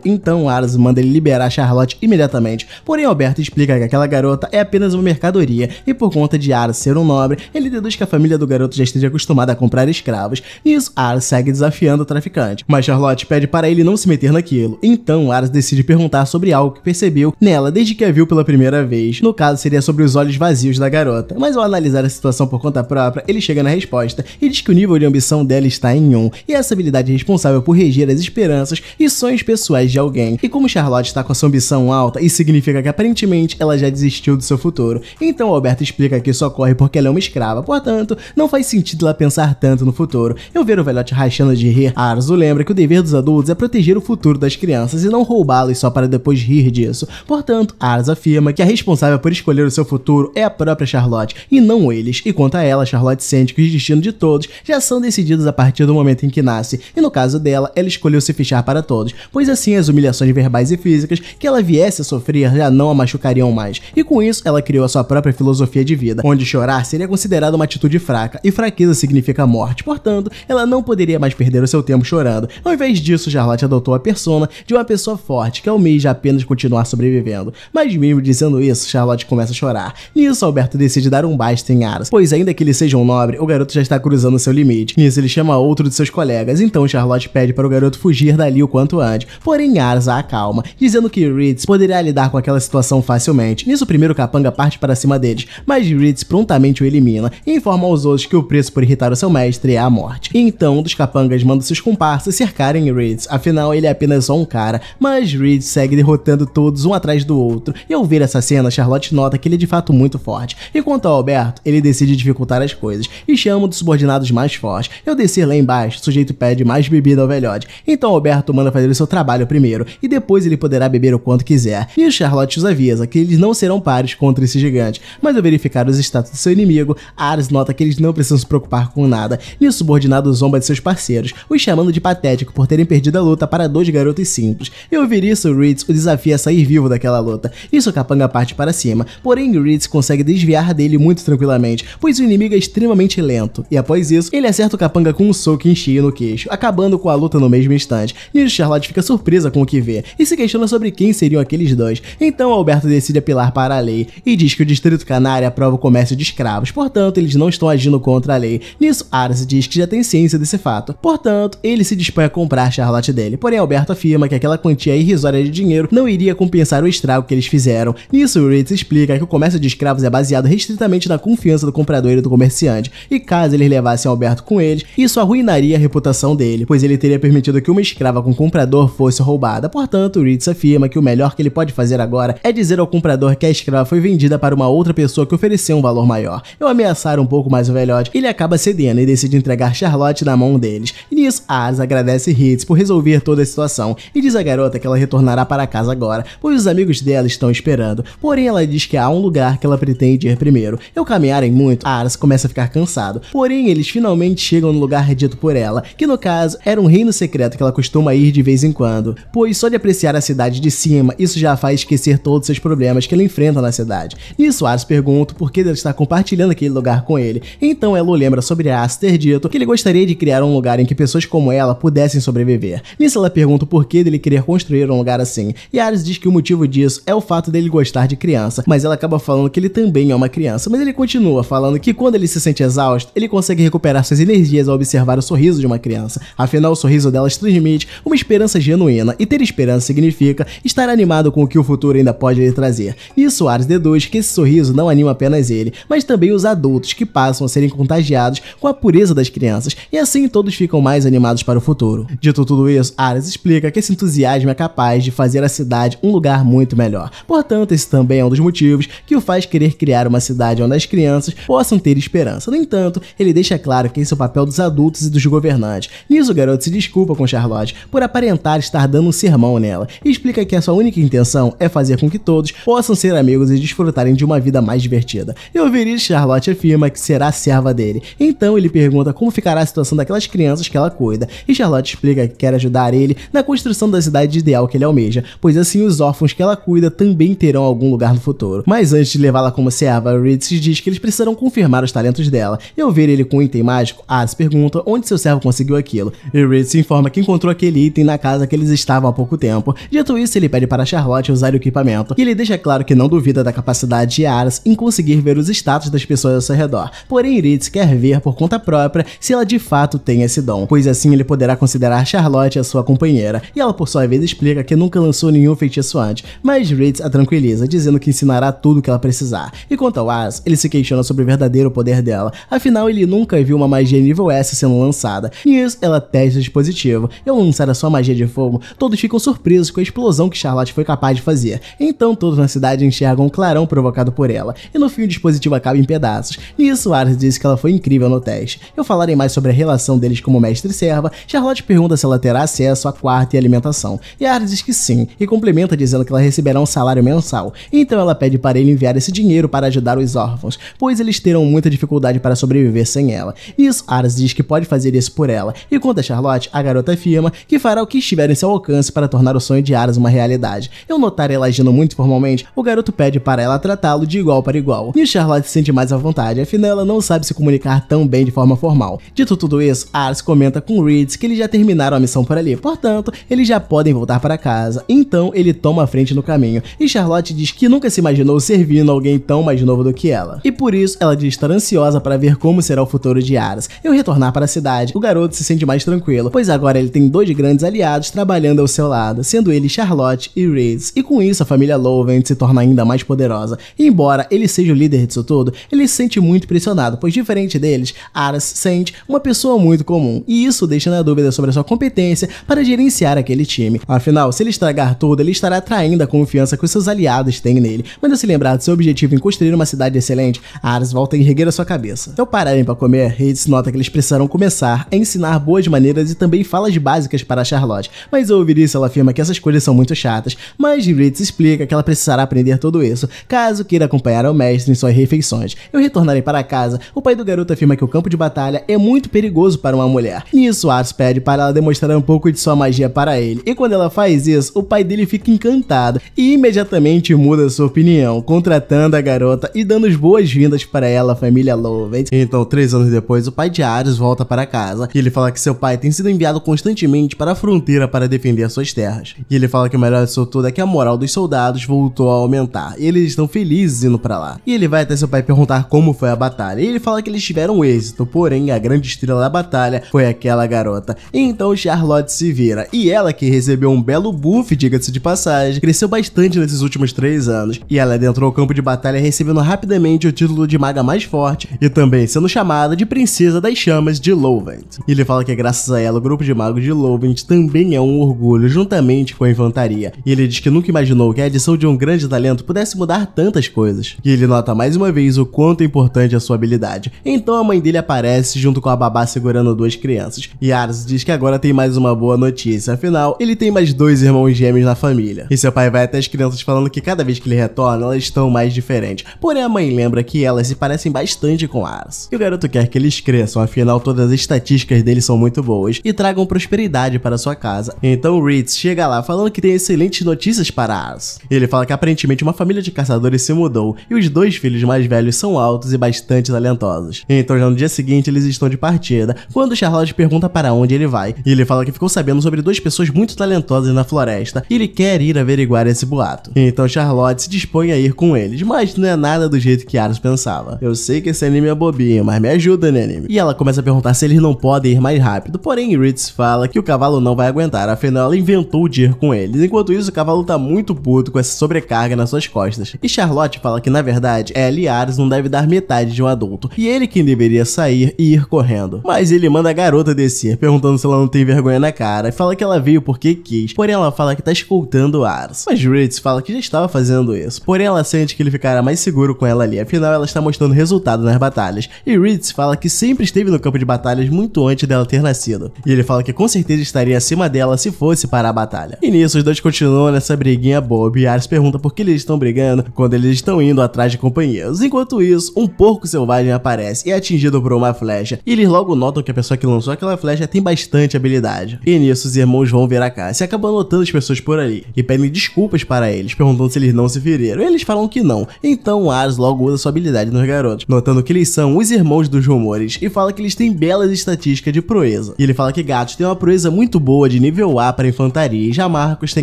então Aras manda ele liberar Charlotte imediatamente. Porém, Alberto explica que aquela garota é apenas uma mercadoria e por conta de Aras ser um nobre, ele deduz que a família do garoto já esteja acostumada a comprar escravos. Nisso, Aras segue desafiando o traficante, mas Charlotte pede para ele não se meter naquilo. Então, Aras decide perguntar sobre algo que percebeu nela desde que a viu pela primeira vez. No caso, seria sobre os olhos vazios da garota. Mas ao analisar a situação por conta própria, ele chega na resposta e diz que o nível de ambição dela está em 1 um, e essa habilidade responsável por reger as esperanças e sonhos pessoais de alguém. E como Charlotte está com a sua ambição alta, isso significa que aparentemente ela já desistiu do seu futuro. Então Alberto explica que isso ocorre porque ela é uma escrava, portanto, não faz sentido ela pensar tanto no futuro. Eu ver o velhote rachando de rir, a Arzu lembra que o dever dos adultos é proteger o futuro das crianças e não roubá-los só para depois rir disso. Portanto, Arzu afirma que a responsável por escolher o seu futuro é a própria Charlotte e não eles. E quanto a ela, Charlotte sente que os destinos de todos já são decididos a partir do momento em que nasce e no caso dela, ela escolheu se fechar para todos, pois assim as humilhações verbais e físicas que ela viesse a sofrer já não a machucariam mais, e com isso ela criou a sua própria filosofia de vida, onde chorar seria considerada uma atitude fraca, e fraqueza significa morte, portanto, ela não poderia mais perder o seu tempo chorando. Ao invés disso, Charlotte adotou a persona de uma pessoa forte que almeja apenas continuar sobrevivendo. Mas mesmo dizendo isso, Charlotte começa a chorar. Nisso, Alberto decide dar um basta em Aras, pois ainda que ele seja um nobre, o garoto já está cruzando seu limite. Nisso, ele chama outro de seus colegas, então Charlotte pede para o garoto fugir dali o quanto antes, porém Ars a acalma, dizendo que Reeds poderia lidar com aquela situação facilmente. Nisso, o primeiro capanga parte para cima deles, mas Reeds prontamente o elimina e informa aos outros que o preço por irritar o seu mestre é a morte. então, um dos capangas manda seus comparsas cercarem Reeds, afinal ele é apenas só um cara, mas Reeds segue derrotando todos um atrás do outro. E ao ver essa cena, Charlotte nota que ele é de fato muito forte. Enquanto ao Alberto, ele decide dificultar as coisas e chama um dos subordinados mais fortes. Eu descer lá embaixo, o sujeito pede mais mais bebida ao velhote. Então Alberto manda fazer o seu trabalho primeiro, e depois ele poderá beber o quanto quiser. E o Charlotte os avisa que eles não serão pares contra esse gigante, mas ao verificar os status do seu inimigo, Ares nota que eles não precisam se preocupar com nada, e o subordinado zomba de seus parceiros, os chamando de patético por terem perdido a luta para dois garotos simples. E ouvir isso, Reeds o desafia a sair vivo daquela luta. Isso capanga parte para cima, porém Reeds consegue desviar dele muito tranquilamente, pois o inimigo é extremamente lento. E após isso, ele acerta o capanga com um soco em cheio no queixo, acaba acabando com a luta no mesmo instante. Nina Charlotte fica surpresa com o que vê e se questiona sobre quem seriam aqueles dois. Então Alberto decide apelar para a lei e diz que o Distrito Canário aprova o comércio de escravos, portanto eles não estão agindo contra a lei. Nisso, Aras diz que já tem ciência desse fato, portanto ele se dispõe a comprar Charlotte dele. Porém, Alberto afirma que aquela quantia irrisória de dinheiro não iria compensar o estrago que eles fizeram. Nisso, Ritz explica que o comércio de escravos é baseado restritamente na confiança do comprador e do comerciante, e caso eles levassem Alberto com eles, isso arruinaria a reputação dele dele, pois ele teria permitido que uma escrava com o comprador fosse roubada. Portanto, Ritz afirma que o melhor que ele pode fazer agora é dizer ao comprador que a escrava foi vendida para uma outra pessoa que ofereceu um valor maior. Eu ameaçar um pouco mais o velhote, ele acaba cedendo e decide entregar Charlotte na mão deles. E nisso, Asa agradece Ritz por resolver toda a situação e diz à garota que ela retornará para casa agora, pois os amigos dela estão esperando. Porém, ela diz que há um lugar que ela pretende ir primeiro. Eu caminharem muito, Ars começa a ficar cansado. Porém, eles finalmente chegam no lugar dito por ela, que no caso caso, era um reino secreto que ela costuma ir de vez em quando, pois só de apreciar a cidade de cima, isso já faz esquecer todos seus problemas que ela enfrenta na cidade. Nisso, Ares pergunta por que ela está compartilhando aquele lugar com ele. Então ela o lembra sobre Ares ter dito que ele gostaria de criar um lugar em que pessoas como ela pudessem sobreviver. Nisso ela pergunta por que ele querer construir um lugar assim, e Ares diz que o motivo disso é o fato dele gostar de criança, mas ela acaba falando que ele também é uma criança, mas ele continua falando que quando ele se sente exausto, ele consegue recuperar suas energias ao observar o sorriso de uma criança. Afinal, o sorriso delas transmite uma esperança genuína, e ter esperança significa estar animado com o que o futuro ainda pode lhe trazer. E Soares deduz que esse sorriso não anima apenas ele, mas também os adultos que passam a serem contagiados com a pureza das crianças, e assim todos ficam mais animados para o futuro. Dito tudo isso, Ares explica que esse entusiasmo é capaz de fazer a cidade um lugar muito melhor. Portanto, esse também é um dos motivos que o faz querer criar uma cidade onde as crianças possam ter esperança. No entanto, ele deixa claro que esse é o papel dos adultos e dos governantes nisso o garoto se desculpa com Charlotte por aparentar estar dando um sermão nela e explica que a sua única intenção é fazer com que todos possam ser amigos e desfrutarem de uma vida mais divertida. E ouvir Charlotte afirma que será serva dele. Então ele pergunta como ficará a situação daquelas crianças que ela cuida e Charlotte explica que quer ajudar ele na construção da cidade ideal que ele almeja, pois assim os órfãos que ela cuida também terão algum lugar no futuro. Mas antes de levá-la como serva, Reed se diz que eles precisarão confirmar os talentos dela. E ao ver ele com um item mágico, As pergunta onde seu servo conseguiu aquilo sigilo, e Reed se informa que encontrou aquele item na casa que eles estavam há pouco tempo. Dito isso, ele pede para Charlotte usar o equipamento, e ele deixa claro que não duvida da capacidade de Aras em conseguir ver os status das pessoas ao seu redor, porém Reed quer ver por conta própria se ela de fato tem esse dom, pois assim ele poderá considerar Charlotte a sua companheira, e ela por sua vez explica que nunca lançou nenhum feitiço antes, mas Reed a tranquiliza, dizendo que ensinará tudo o que ela precisar. E quanto ao Aras, ele se questiona sobre o verdadeiro poder dela, afinal ele nunca viu uma magia nível S sendo lançada, e isso ela ela testa o dispositivo. E ao lançar a sua magia de fogo, todos ficam surpresos com a explosão que Charlotte foi capaz de fazer. Então todos na cidade enxergam um clarão provocado por ela, e no fim o dispositivo acaba em pedaços. Nisso, Ares diz que ela foi incrível no teste. Eu falarei mais sobre a relação deles como mestre e serva, Charlotte pergunta se ela terá acesso a quarto e alimentação. E Ares diz que sim, e complementa dizendo que ela receberá um salário mensal. Então ela pede para ele enviar esse dinheiro para ajudar os órfãos, pois eles terão muita dificuldade para sobreviver sem ela. Isso, Ares diz que pode fazer isso por ela, e da Charlotte, a garota afirma que fará o que estiver em seu alcance para tornar o sonho de Aras uma realidade. Eu notar ela agindo muito formalmente, o garoto pede para ela tratá-lo de igual para igual. E Charlotte se sente mais à vontade, afinal ela não sabe se comunicar tão bem de forma formal. Dito tudo isso, Aras comenta com Reeds que eles já terminaram a missão por ali, portanto, eles já podem voltar para casa. Então ele toma a frente no caminho, e Charlotte diz que nunca se imaginou servindo alguém tão mais novo do que ela. E por isso ela diz estar ansiosa para ver como será o futuro de Aras. Eu retornar para a cidade, o garoto se sente mais mais tranquilo, pois agora ele tem dois grandes aliados trabalhando ao seu lado, sendo ele Charlotte e Reese. E com isso a família Loven se torna ainda mais poderosa. E embora ele seja o líder disso tudo, ele se sente muito pressionado, pois diferente deles, Aras sente uma pessoa muito comum, e isso deixa na dúvida sobre a sua competência para gerenciar aquele time. Afinal, se ele estragar tudo, ele estará atraindo a confiança que os seus aliados têm nele. Mas ao se lembrar do seu objetivo em construir uma cidade excelente, Aras volta a erguer a sua cabeça. Ao pararem para comer, Reese nota que eles precisaram começar a ensinar boas maneiras e também falas básicas para Charlotte, mas ao ouvir isso ela afirma que essas coisas são muito chatas, mas Gritz explica que ela precisará aprender tudo isso, caso queira acompanhar o mestre em suas refeições. Eu retornarei para casa, o pai do garoto afirma que o campo de batalha é muito perigoso para uma mulher. Nisso, Ars pede para ela demonstrar um pouco de sua magia para ele, e quando ela faz isso, o pai dele fica encantado e imediatamente muda sua opinião, contratando a garota e dando as boas-vindas para ela, família Lovett. Então, três anos depois, o pai de Ares volta para casa e ele fala que seu pai tem sido enviado constantemente para a fronteira para defender suas terras. E ele fala que o melhor disso tudo é que a moral dos soldados voltou a aumentar. E eles estão felizes indo para lá. E ele vai até seu pai perguntar como foi a batalha. E ele fala que eles tiveram êxito, porém a grande estrela da batalha foi aquela garota. Então Charlotte se vira. E ela, que recebeu um belo buff, diga-se de passagem, cresceu bastante nesses últimos três anos. E ela adentrou o campo de batalha recebendo rapidamente o título de maga mais forte e também sendo chamada de princesa das chamas de Lowland. E ele fala que é Graças a ela, o grupo de magos de Lovent também é um orgulho, juntamente com a infantaria. E ele diz que nunca imaginou que a adição de um grande talento pudesse mudar tantas coisas. E ele nota mais uma vez o quanto é importante a sua habilidade. Então a mãe dele aparece junto com a babá segurando duas crianças. E Aras diz que agora tem mais uma boa notícia, afinal, ele tem mais dois irmãos gêmeos na família. E seu pai vai até as crianças falando que cada vez que ele retorna, elas estão mais diferentes. Porém, a mãe lembra que elas se parecem bastante com Aras. E o garoto quer que eles cresçam, afinal, todas as estatísticas dele são muito muito boas e tragam prosperidade para sua casa. Então o Reeds chega lá falando que tem excelentes notícias para As. Ele fala que aparentemente uma família de caçadores se mudou e os dois filhos mais velhos são altos e bastante talentosos. Então já no dia seguinte eles estão de partida, quando Charlotte pergunta para onde ele vai. E ele fala que ficou sabendo sobre duas pessoas muito talentosas na floresta e ele quer ir averiguar esse boato. Então Charlotte se dispõe a ir com eles, mas não é nada do jeito que Aros pensava. Eu sei que esse anime é bobinho, mas me ajuda, né anime? E ela começa a perguntar se eles não podem ir mais rápido rápido, porém Ritz fala que o cavalo não vai aguentar, afinal ela inventou de ir com eles. Enquanto isso, o cavalo tá muito puto com essa sobrecarga nas suas costas. E Charlotte fala que na verdade, Ellie é Ares não deve dar metade de um adulto, e ele quem deveria sair e ir correndo. Mas ele manda a garota descer, perguntando se ela não tem vergonha na cara, e fala que ela veio porque quis, porém ela fala que tá escoltando Ares. Mas Ritz fala que já estava fazendo isso, porém ela sente que ele ficará mais seguro com ela ali, afinal ela está mostrando resultado nas batalhas. E Ritz fala que sempre esteve no campo de batalhas muito antes dela ter nascido. E ele fala que com certeza estaria acima dela se fosse para a batalha. E nisso, os dois continuam nessa briguinha boba e Ares pergunta por que eles estão brigando quando eles estão indo atrás de companheiros. Enquanto isso, um porco selvagem aparece e é atingido por uma flecha. E eles logo notam que a pessoa que lançou aquela flecha tem bastante habilidade. E nisso, os irmãos vão ver a casa e acabam notando as pessoas por ali e pedem desculpas para eles, perguntando se eles não se feriram. E eles falam que não. Então, Ares logo usa sua habilidade nos garotos, notando que eles são os irmãos dos rumores e fala que eles têm belas estatísticas de proeza e ele fala que gatos têm uma proeza muito boa de nível A para infantaria e já Marcos tem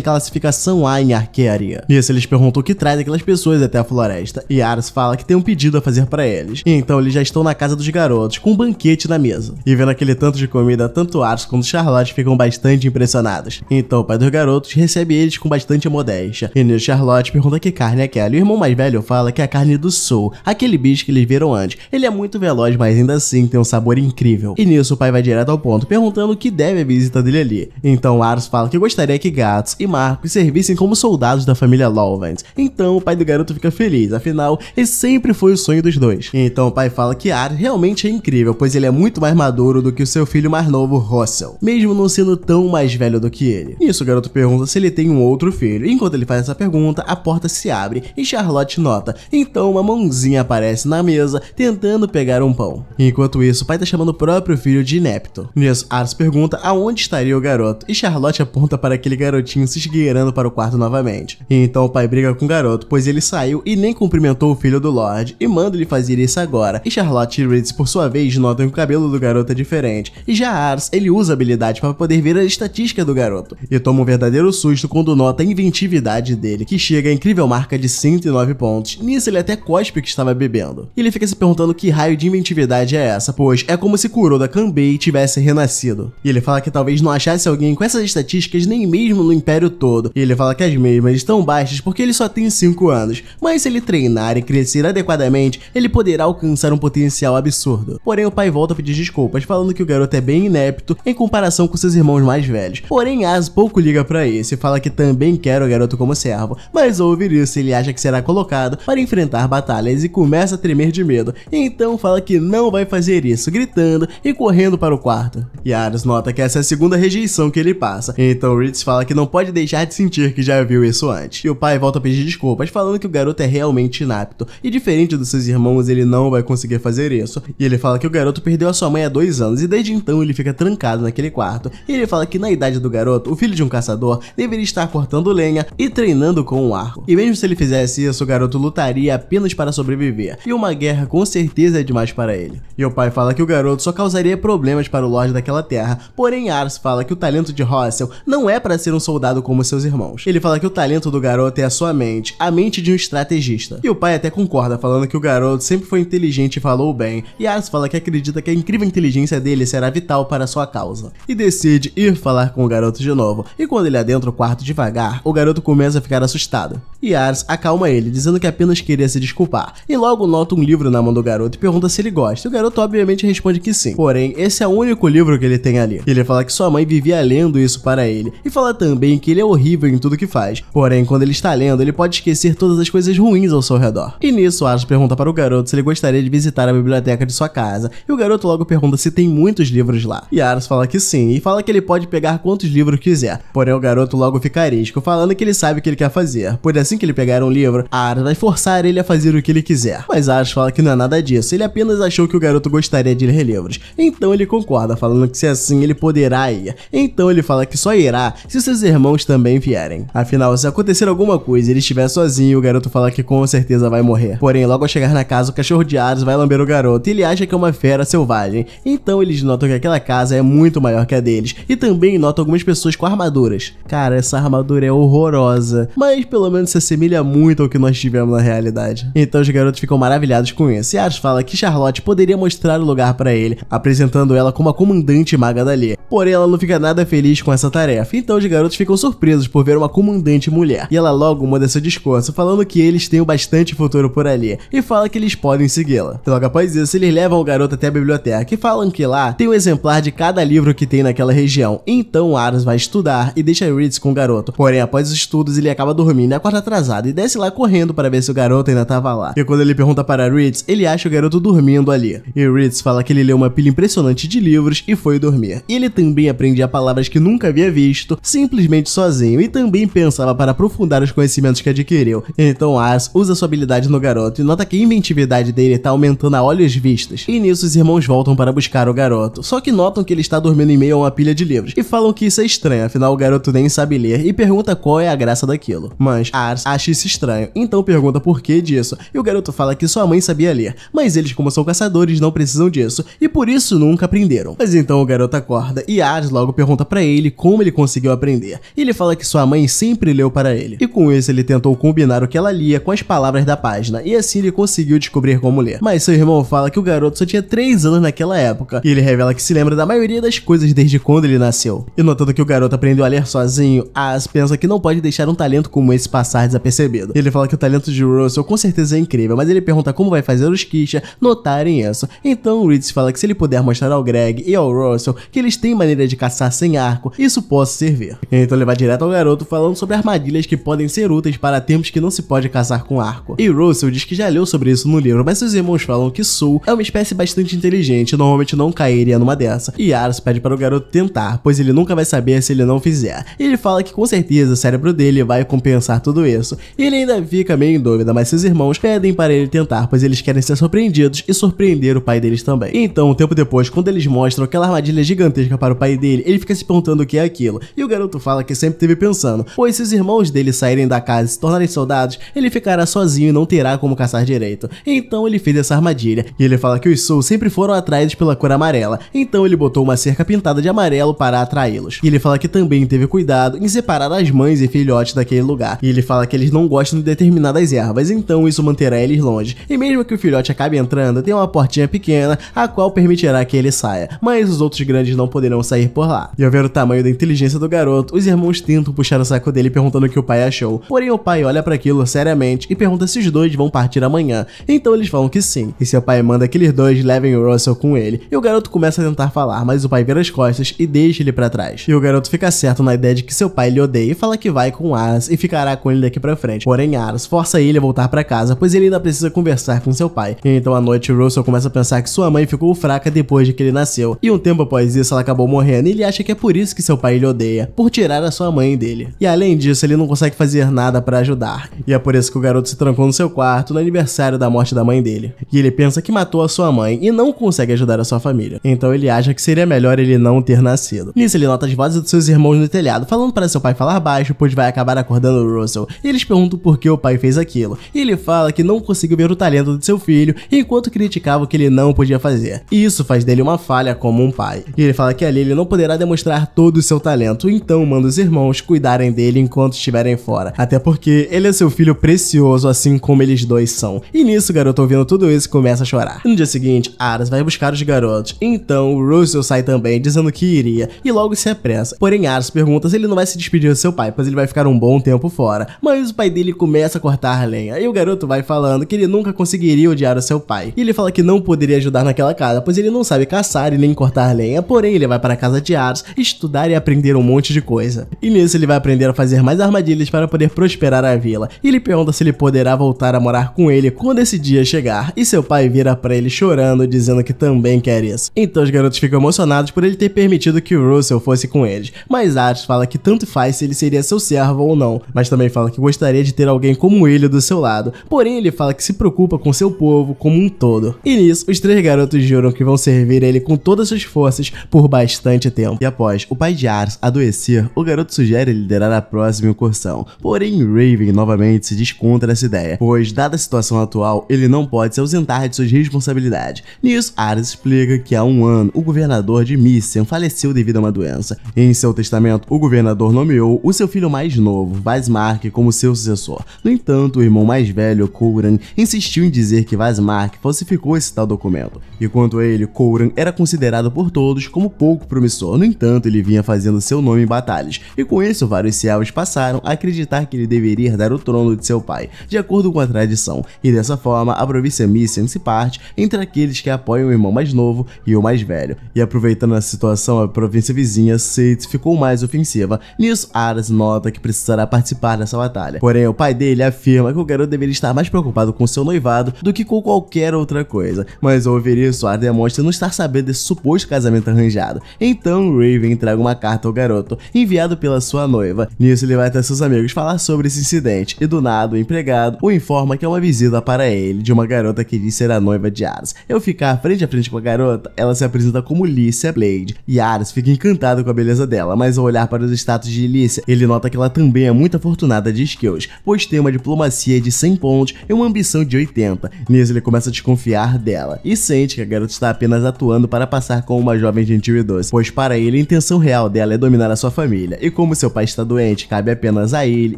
classificação A em arquearia. Nisso eles perguntam o que traz aquelas pessoas até a floresta e Aras fala que tem um pedido a fazer para eles. E então eles já estão na casa dos garotos com um banquete na mesa. E vendo aquele tanto de comida, tanto Aras quanto Charlotte ficam bastante impressionados. Então o pai dos garotos recebe eles com bastante modéstia. E nisso Charlotte pergunta que carne é aquela e o irmão mais velho fala que é a carne do Sul, aquele bicho que eles viram antes. Ele é muito veloz, mas ainda assim tem um sabor incrível. E nisso o pai vai direto ao ponto, perguntando o que deve a visita dele ali. Então Aros fala que gostaria que Gatos e Marcos servissem como soldados da família Lovans. Então o pai do garoto fica feliz, afinal, esse sempre foi o sonho dos dois. Então o pai fala que Ares realmente é incrível, pois ele é muito mais maduro do que o seu filho mais novo, Russell, mesmo não sendo tão mais velho do que ele. isso o garoto pergunta se ele tem um outro filho. Enquanto ele faz essa pergunta, a porta se abre e Charlotte nota. Então uma mãozinha aparece na mesa, tentando pegar um pão. Enquanto isso, o pai tá chamando o próprio filho de inepto. Nisso, Ars pergunta aonde estaria o garoto, e Charlotte aponta para aquele garotinho se esgueirando para o quarto novamente. E então o pai briga com o garoto, pois ele saiu e nem cumprimentou o filho do Lorde, e manda ele fazer isso agora. E Charlotte e Ritz, por sua vez, notam que o cabelo do garoto é diferente, e já Ars, ele usa a habilidade para poder ver a estatística do garoto, e toma um verdadeiro susto quando nota a inventividade dele, que chega à incrível marca de 109 pontos. Nisso ele até cospe que estava bebendo. E ele fica se perguntando que raio de inventividade é essa, pois é como se curou da Kanbei tivesse renascido. E ele fala que talvez não achasse alguém com essas estatísticas nem mesmo no Império todo. E ele fala que as mesmas estão baixas porque ele só tem 5 anos, mas se ele treinar e crescer adequadamente, ele poderá alcançar um potencial absurdo. Porém, o pai volta a pedir desculpas, falando que o garoto é bem inepto em comparação com seus irmãos mais velhos. Porém, As pouco liga para isso e fala que também quer o garoto como servo, mas ao ouvir isso, ele acha que será colocado para enfrentar batalhas e começa a tremer de medo. Então fala que não vai fazer isso, gritando e correndo para o quarto nota. E Ares nota que essa é a segunda rejeição que ele passa, então Ritz fala que não pode deixar de sentir que já viu isso antes. E o pai volta a pedir desculpas, falando que o garoto é realmente inapto, e diferente dos seus irmãos, ele não vai conseguir fazer isso. E ele fala que o garoto perdeu a sua mãe há dois anos, e desde então ele fica trancado naquele quarto. E ele fala que na idade do garoto, o filho de um caçador deveria estar cortando lenha e treinando com um arco. E mesmo se ele fizesse isso, o garoto lutaria apenas para sobreviver, e uma guerra com certeza é demais para ele. E o pai fala que o garoto só causaria problemas para o Lorde daquela terra. Porém, Ars fala que o talento de Russell não é para ser um soldado como seus irmãos. Ele fala que o talento do garoto é a sua mente, a mente de um estrategista. E o pai até concorda, falando que o garoto sempre foi inteligente e falou bem, e Ars fala que acredita que a incrível inteligência dele será vital para sua causa. E decide ir falar com o garoto de novo, e quando ele adentra o quarto devagar, o garoto começa a ficar assustado. E Ars acalma ele, dizendo que apenas queria se desculpar, e logo nota um livro na mão do garoto e pergunta se ele gosta. O garoto obviamente responde que sim. Porém, esse é o único único livro que ele tem ali. Ele fala que sua mãe vivia lendo isso para ele, e fala também que ele é horrível em tudo que faz, porém, quando ele está lendo, ele pode esquecer todas as coisas ruins ao seu redor. E nisso, Ash pergunta para o garoto se ele gostaria de visitar a biblioteca de sua casa, e o garoto logo pergunta se tem muitos livros lá. E Aras fala que sim, e fala que ele pode pegar quantos livros quiser, porém o garoto logo fica arisco, falando que ele sabe o que ele quer fazer, pois assim que ele pegar um livro, Aras vai forçar ele a fazer o que ele quiser. Mas Aras fala que não é nada disso, ele apenas achou que o garoto gostaria de ler livros, então ele concorda, Tá falando que se é assim ele poderá ir. Então ele fala que só irá se seus irmãos também vierem. Afinal, se acontecer alguma coisa e ele estiver sozinho, o garoto fala que com certeza vai morrer. Porém, logo ao chegar na casa, o cachorro de Ares vai lamber o garoto e ele acha que é uma fera selvagem. Então eles notam que aquela casa é muito maior que a deles e também notam algumas pessoas com armaduras. Cara, essa armadura é horrorosa, mas pelo menos se assemelha muito ao que nós tivemos na realidade. Então os garotos ficam maravilhados com isso e Ares fala que Charlotte poderia mostrar o lugar para ele, apresentando ela como a comandante maga dali. Porém, ela não fica nada feliz com essa tarefa, então os garotos ficam surpresos por ver uma comandante mulher. E ela logo muda seu discurso, falando que eles têm bastante futuro por ali, e fala que eles podem segui-la. Logo após isso, eles levam o garoto até a biblioteca e falam que lá tem um exemplar de cada livro que tem naquela região. Então, Aras vai estudar e deixa Ritz com o garoto. Porém, após os estudos, ele acaba dormindo e acorda atrasado e desce lá correndo para ver se o garoto ainda estava lá. E quando ele pergunta para Ritz, ele acha o garoto dormindo ali. E Ritz fala que ele leu uma pilha impressionante de livros livros e foi dormir. Ele também aprendia palavras que nunca havia visto, simplesmente sozinho, e também pensava para aprofundar os conhecimentos que adquiriu. Então As usa sua habilidade no garoto e nota que a inventividade dele está aumentando a olhos vistos. E nisso os irmãos voltam para buscar o garoto, só que notam que ele está dormindo em meio a uma pilha de livros, e falam que isso é estranho, afinal o garoto nem sabe ler, e pergunta qual é a graça daquilo. Mas Ars acha isso estranho, então pergunta por que disso, e o garoto fala que sua mãe sabia ler, mas eles como são caçadores não precisam disso, e por isso nunca aprenderam. Mas então o garoto acorda e Ares logo pergunta para ele como ele conseguiu aprender. E ele fala que sua mãe sempre leu para ele. E com isso ele tentou combinar o que ela lia com as palavras da página, e assim ele conseguiu descobrir como ler. Mas seu irmão fala que o garoto só tinha 3 anos naquela época, e ele revela que se lembra da maioria das coisas desde quando ele nasceu. E notando que o garoto aprendeu a ler sozinho, As pensa que não pode deixar um talento como esse passar desapercebido. Ele fala que o talento de Russell com certeza é incrível, mas ele pergunta como vai fazer os Kisha notarem isso. Então Reeds fala que se ele puder mostrar ao Greg e ao Russell que eles têm maneira de caçar sem arco, isso posso servir. Então ele vai direto ao garoto falando sobre armadilhas que podem ser úteis para termos que não se pode caçar com arco. E Russell diz que já leu sobre isso no livro, mas seus irmãos falam que Soul é uma espécie bastante inteligente e normalmente não cairia numa dessa. E Aras pede para o garoto tentar, pois ele nunca vai saber se ele não fizer. E ele fala que com certeza o cérebro dele vai compensar tudo isso. E ele ainda fica meio em dúvida, mas seus irmãos pedem para ele tentar, pois eles querem ser surpreendidos e surpreender o pai deles também. Então, um tempo depois, quando eles mostram aquela armadilha gigantesca para o pai dele, ele fica se perguntando o que é aquilo. E o garoto fala que sempre teve pensando, pois se os irmãos dele saírem da casa e se tornarem soldados, ele ficará sozinho e não terá como caçar direito. Então ele fez essa armadilha, e ele fala que os souls sempre foram atraídos pela cor amarela, então ele botou uma cerca pintada de amarelo para atraí-los. E ele fala que também teve cuidado em separar as mães e filhotes daquele lugar. E ele fala que eles não gostam de determinadas ervas, então isso manterá eles longe. E mesmo que o filhote acabe entrando, tem uma portinha pequena, a qual permitirá que ele saia mas os outros grandes não poderão sair por lá. E ao ver o tamanho da inteligência do garoto, os irmãos tentam puxar o saco dele perguntando o que o pai achou, porém o pai olha para aquilo seriamente e pergunta se os dois vão partir amanhã, então eles falam que sim, e seu pai manda aqueles dois levem o Russell com ele, e o garoto começa a tentar falar, mas o pai vira as costas e deixa ele para trás. E o garoto fica certo na ideia de que seu pai lhe odeia e fala que vai com Aras e ficará com ele daqui para frente, porém Aras força ele a voltar para casa, pois ele ainda precisa conversar com seu pai. E então à noite Russell começa a pensar que sua mãe ficou fraca depois de que ele nasceu, e um tempo após isso, ela acabou morrendo e ele acha que é por isso que seu pai lhe odeia, por tirar a sua mãe dele. E além disso, ele não consegue fazer nada para ajudar. E é por isso que o garoto se trancou no seu quarto no aniversário da morte da mãe dele. E ele pensa que matou a sua mãe e não consegue ajudar a sua família. Então ele acha que seria melhor ele não ter nascido. Nisso, ele nota as vozes dos seus irmãos no telhado, falando para seu pai falar baixo, pois vai acabar acordando o Russell. E eles perguntam por que o pai fez aquilo. E ele fala que não conseguiu ver o talento de seu filho, enquanto criticava o que ele não podia fazer. E isso faz dele uma falha como um pai. E ele fala que ali ele não poderá demonstrar todo o seu talento, então manda os irmãos cuidarem dele enquanto estiverem fora. Até porque ele é seu filho precioso, assim como eles dois são. E nisso, o garoto ouvindo tudo isso começa a chorar. No dia seguinte, Aras vai buscar os garotos, então o Russell sai também, dizendo que iria, e logo se apressa. Porém, Aras pergunta se ele não vai se despedir do seu pai, pois ele vai ficar um bom tempo fora. Mas o pai dele começa a cortar a lenha, e o garoto vai falando que ele nunca conseguiria odiar o seu pai. E ele fala que não poderia ajudar naquela casa, pois ele não sabe caçar e nem cortar lenha, porém ele vai para a casa de Aros estudar e aprender um monte de coisa. E nisso ele vai aprender a fazer mais armadilhas para poder prosperar a vila. E ele pergunta se ele poderá voltar a morar com ele quando esse dia chegar. E seu pai vira para ele chorando, dizendo que também quer isso. Então os garotos ficam emocionados por ele ter permitido que o Russell fosse com eles. Mas Aros fala que tanto faz se ele seria seu servo ou não, mas também fala que gostaria de ter alguém como ele do seu lado. Porém, ele fala que se preocupa com seu povo como um todo. E nisso, os três garotos juram que vão servir ele com todas todas as forças por bastante tempo. E após o pai de Ars adoecer, o garoto sugere liderar a próxima incursão. Porém, Raven novamente se descontra essa ideia, pois, dada a situação atual, ele não pode se ausentar de suas responsabilidades. Nisso, Ars explica que há um ano o governador de Mycian faleceu devido a uma doença. Em seu testamento, o governador nomeou o seu filho mais novo, Mark como seu sucessor. No entanto, o irmão mais velho, Kouran, insistiu em dizer que Mark falsificou esse tal documento. Enquanto ele, Kouran, era considerado considerado por todos como pouco promissor. No entanto, ele vinha fazendo seu nome em batalhas, e com isso vários servos passaram a acreditar que ele deveria dar o trono de seu pai, de acordo com a tradição, e dessa forma a província Mycian se parte entre aqueles que apoiam o irmão mais novo e o mais velho. E aproveitando a situação, a província vizinha, Seitz, ficou mais ofensiva. Nisso, Aras nota que precisará participar dessa batalha. Porém, o pai dele afirma que o garoto deveria estar mais preocupado com seu noivado do que com qualquer outra coisa. Mas ao ouvir isso, Aras demonstra não estar sabendo desse suposto depois do casamento arranjado. Então Raven entrega uma carta ao garoto, enviado pela sua noiva. Nisso ele vai até seus amigos falar sobre esse incidente, e do nada o empregado o informa que é uma visita para ele de uma garota que diz ser a noiva de Ares. Eu ficar frente a frente com a garota, ela se apresenta como Lícia Blade, e Ares fica encantado com a beleza dela, mas ao olhar para os status de Lícia, ele nota que ela também é muito afortunada de skills, pois tem uma diplomacia de 100 pontos e uma ambição de 80. Nisso ele começa a desconfiar dela, e sente que a garota está apenas atuando para passar estar com uma jovem gentil e doce, pois para ele a intenção real dela é dominar a sua família, e como seu pai está doente, cabe apenas a ele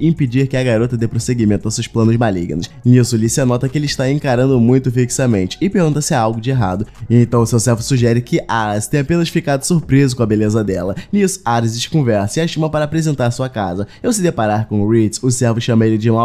impedir que a garota dê prosseguimento aos seus planos malignos. Nisso, Lícia nota que ele está encarando muito fixamente e pergunta se há algo de errado. Então, seu servo sugere que Ares tenha apenas ficado surpreso com a beleza dela. Nisso, Ares desconversa e a chama para apresentar sua casa. Ao se deparar com Ritz, o servo chama ele de um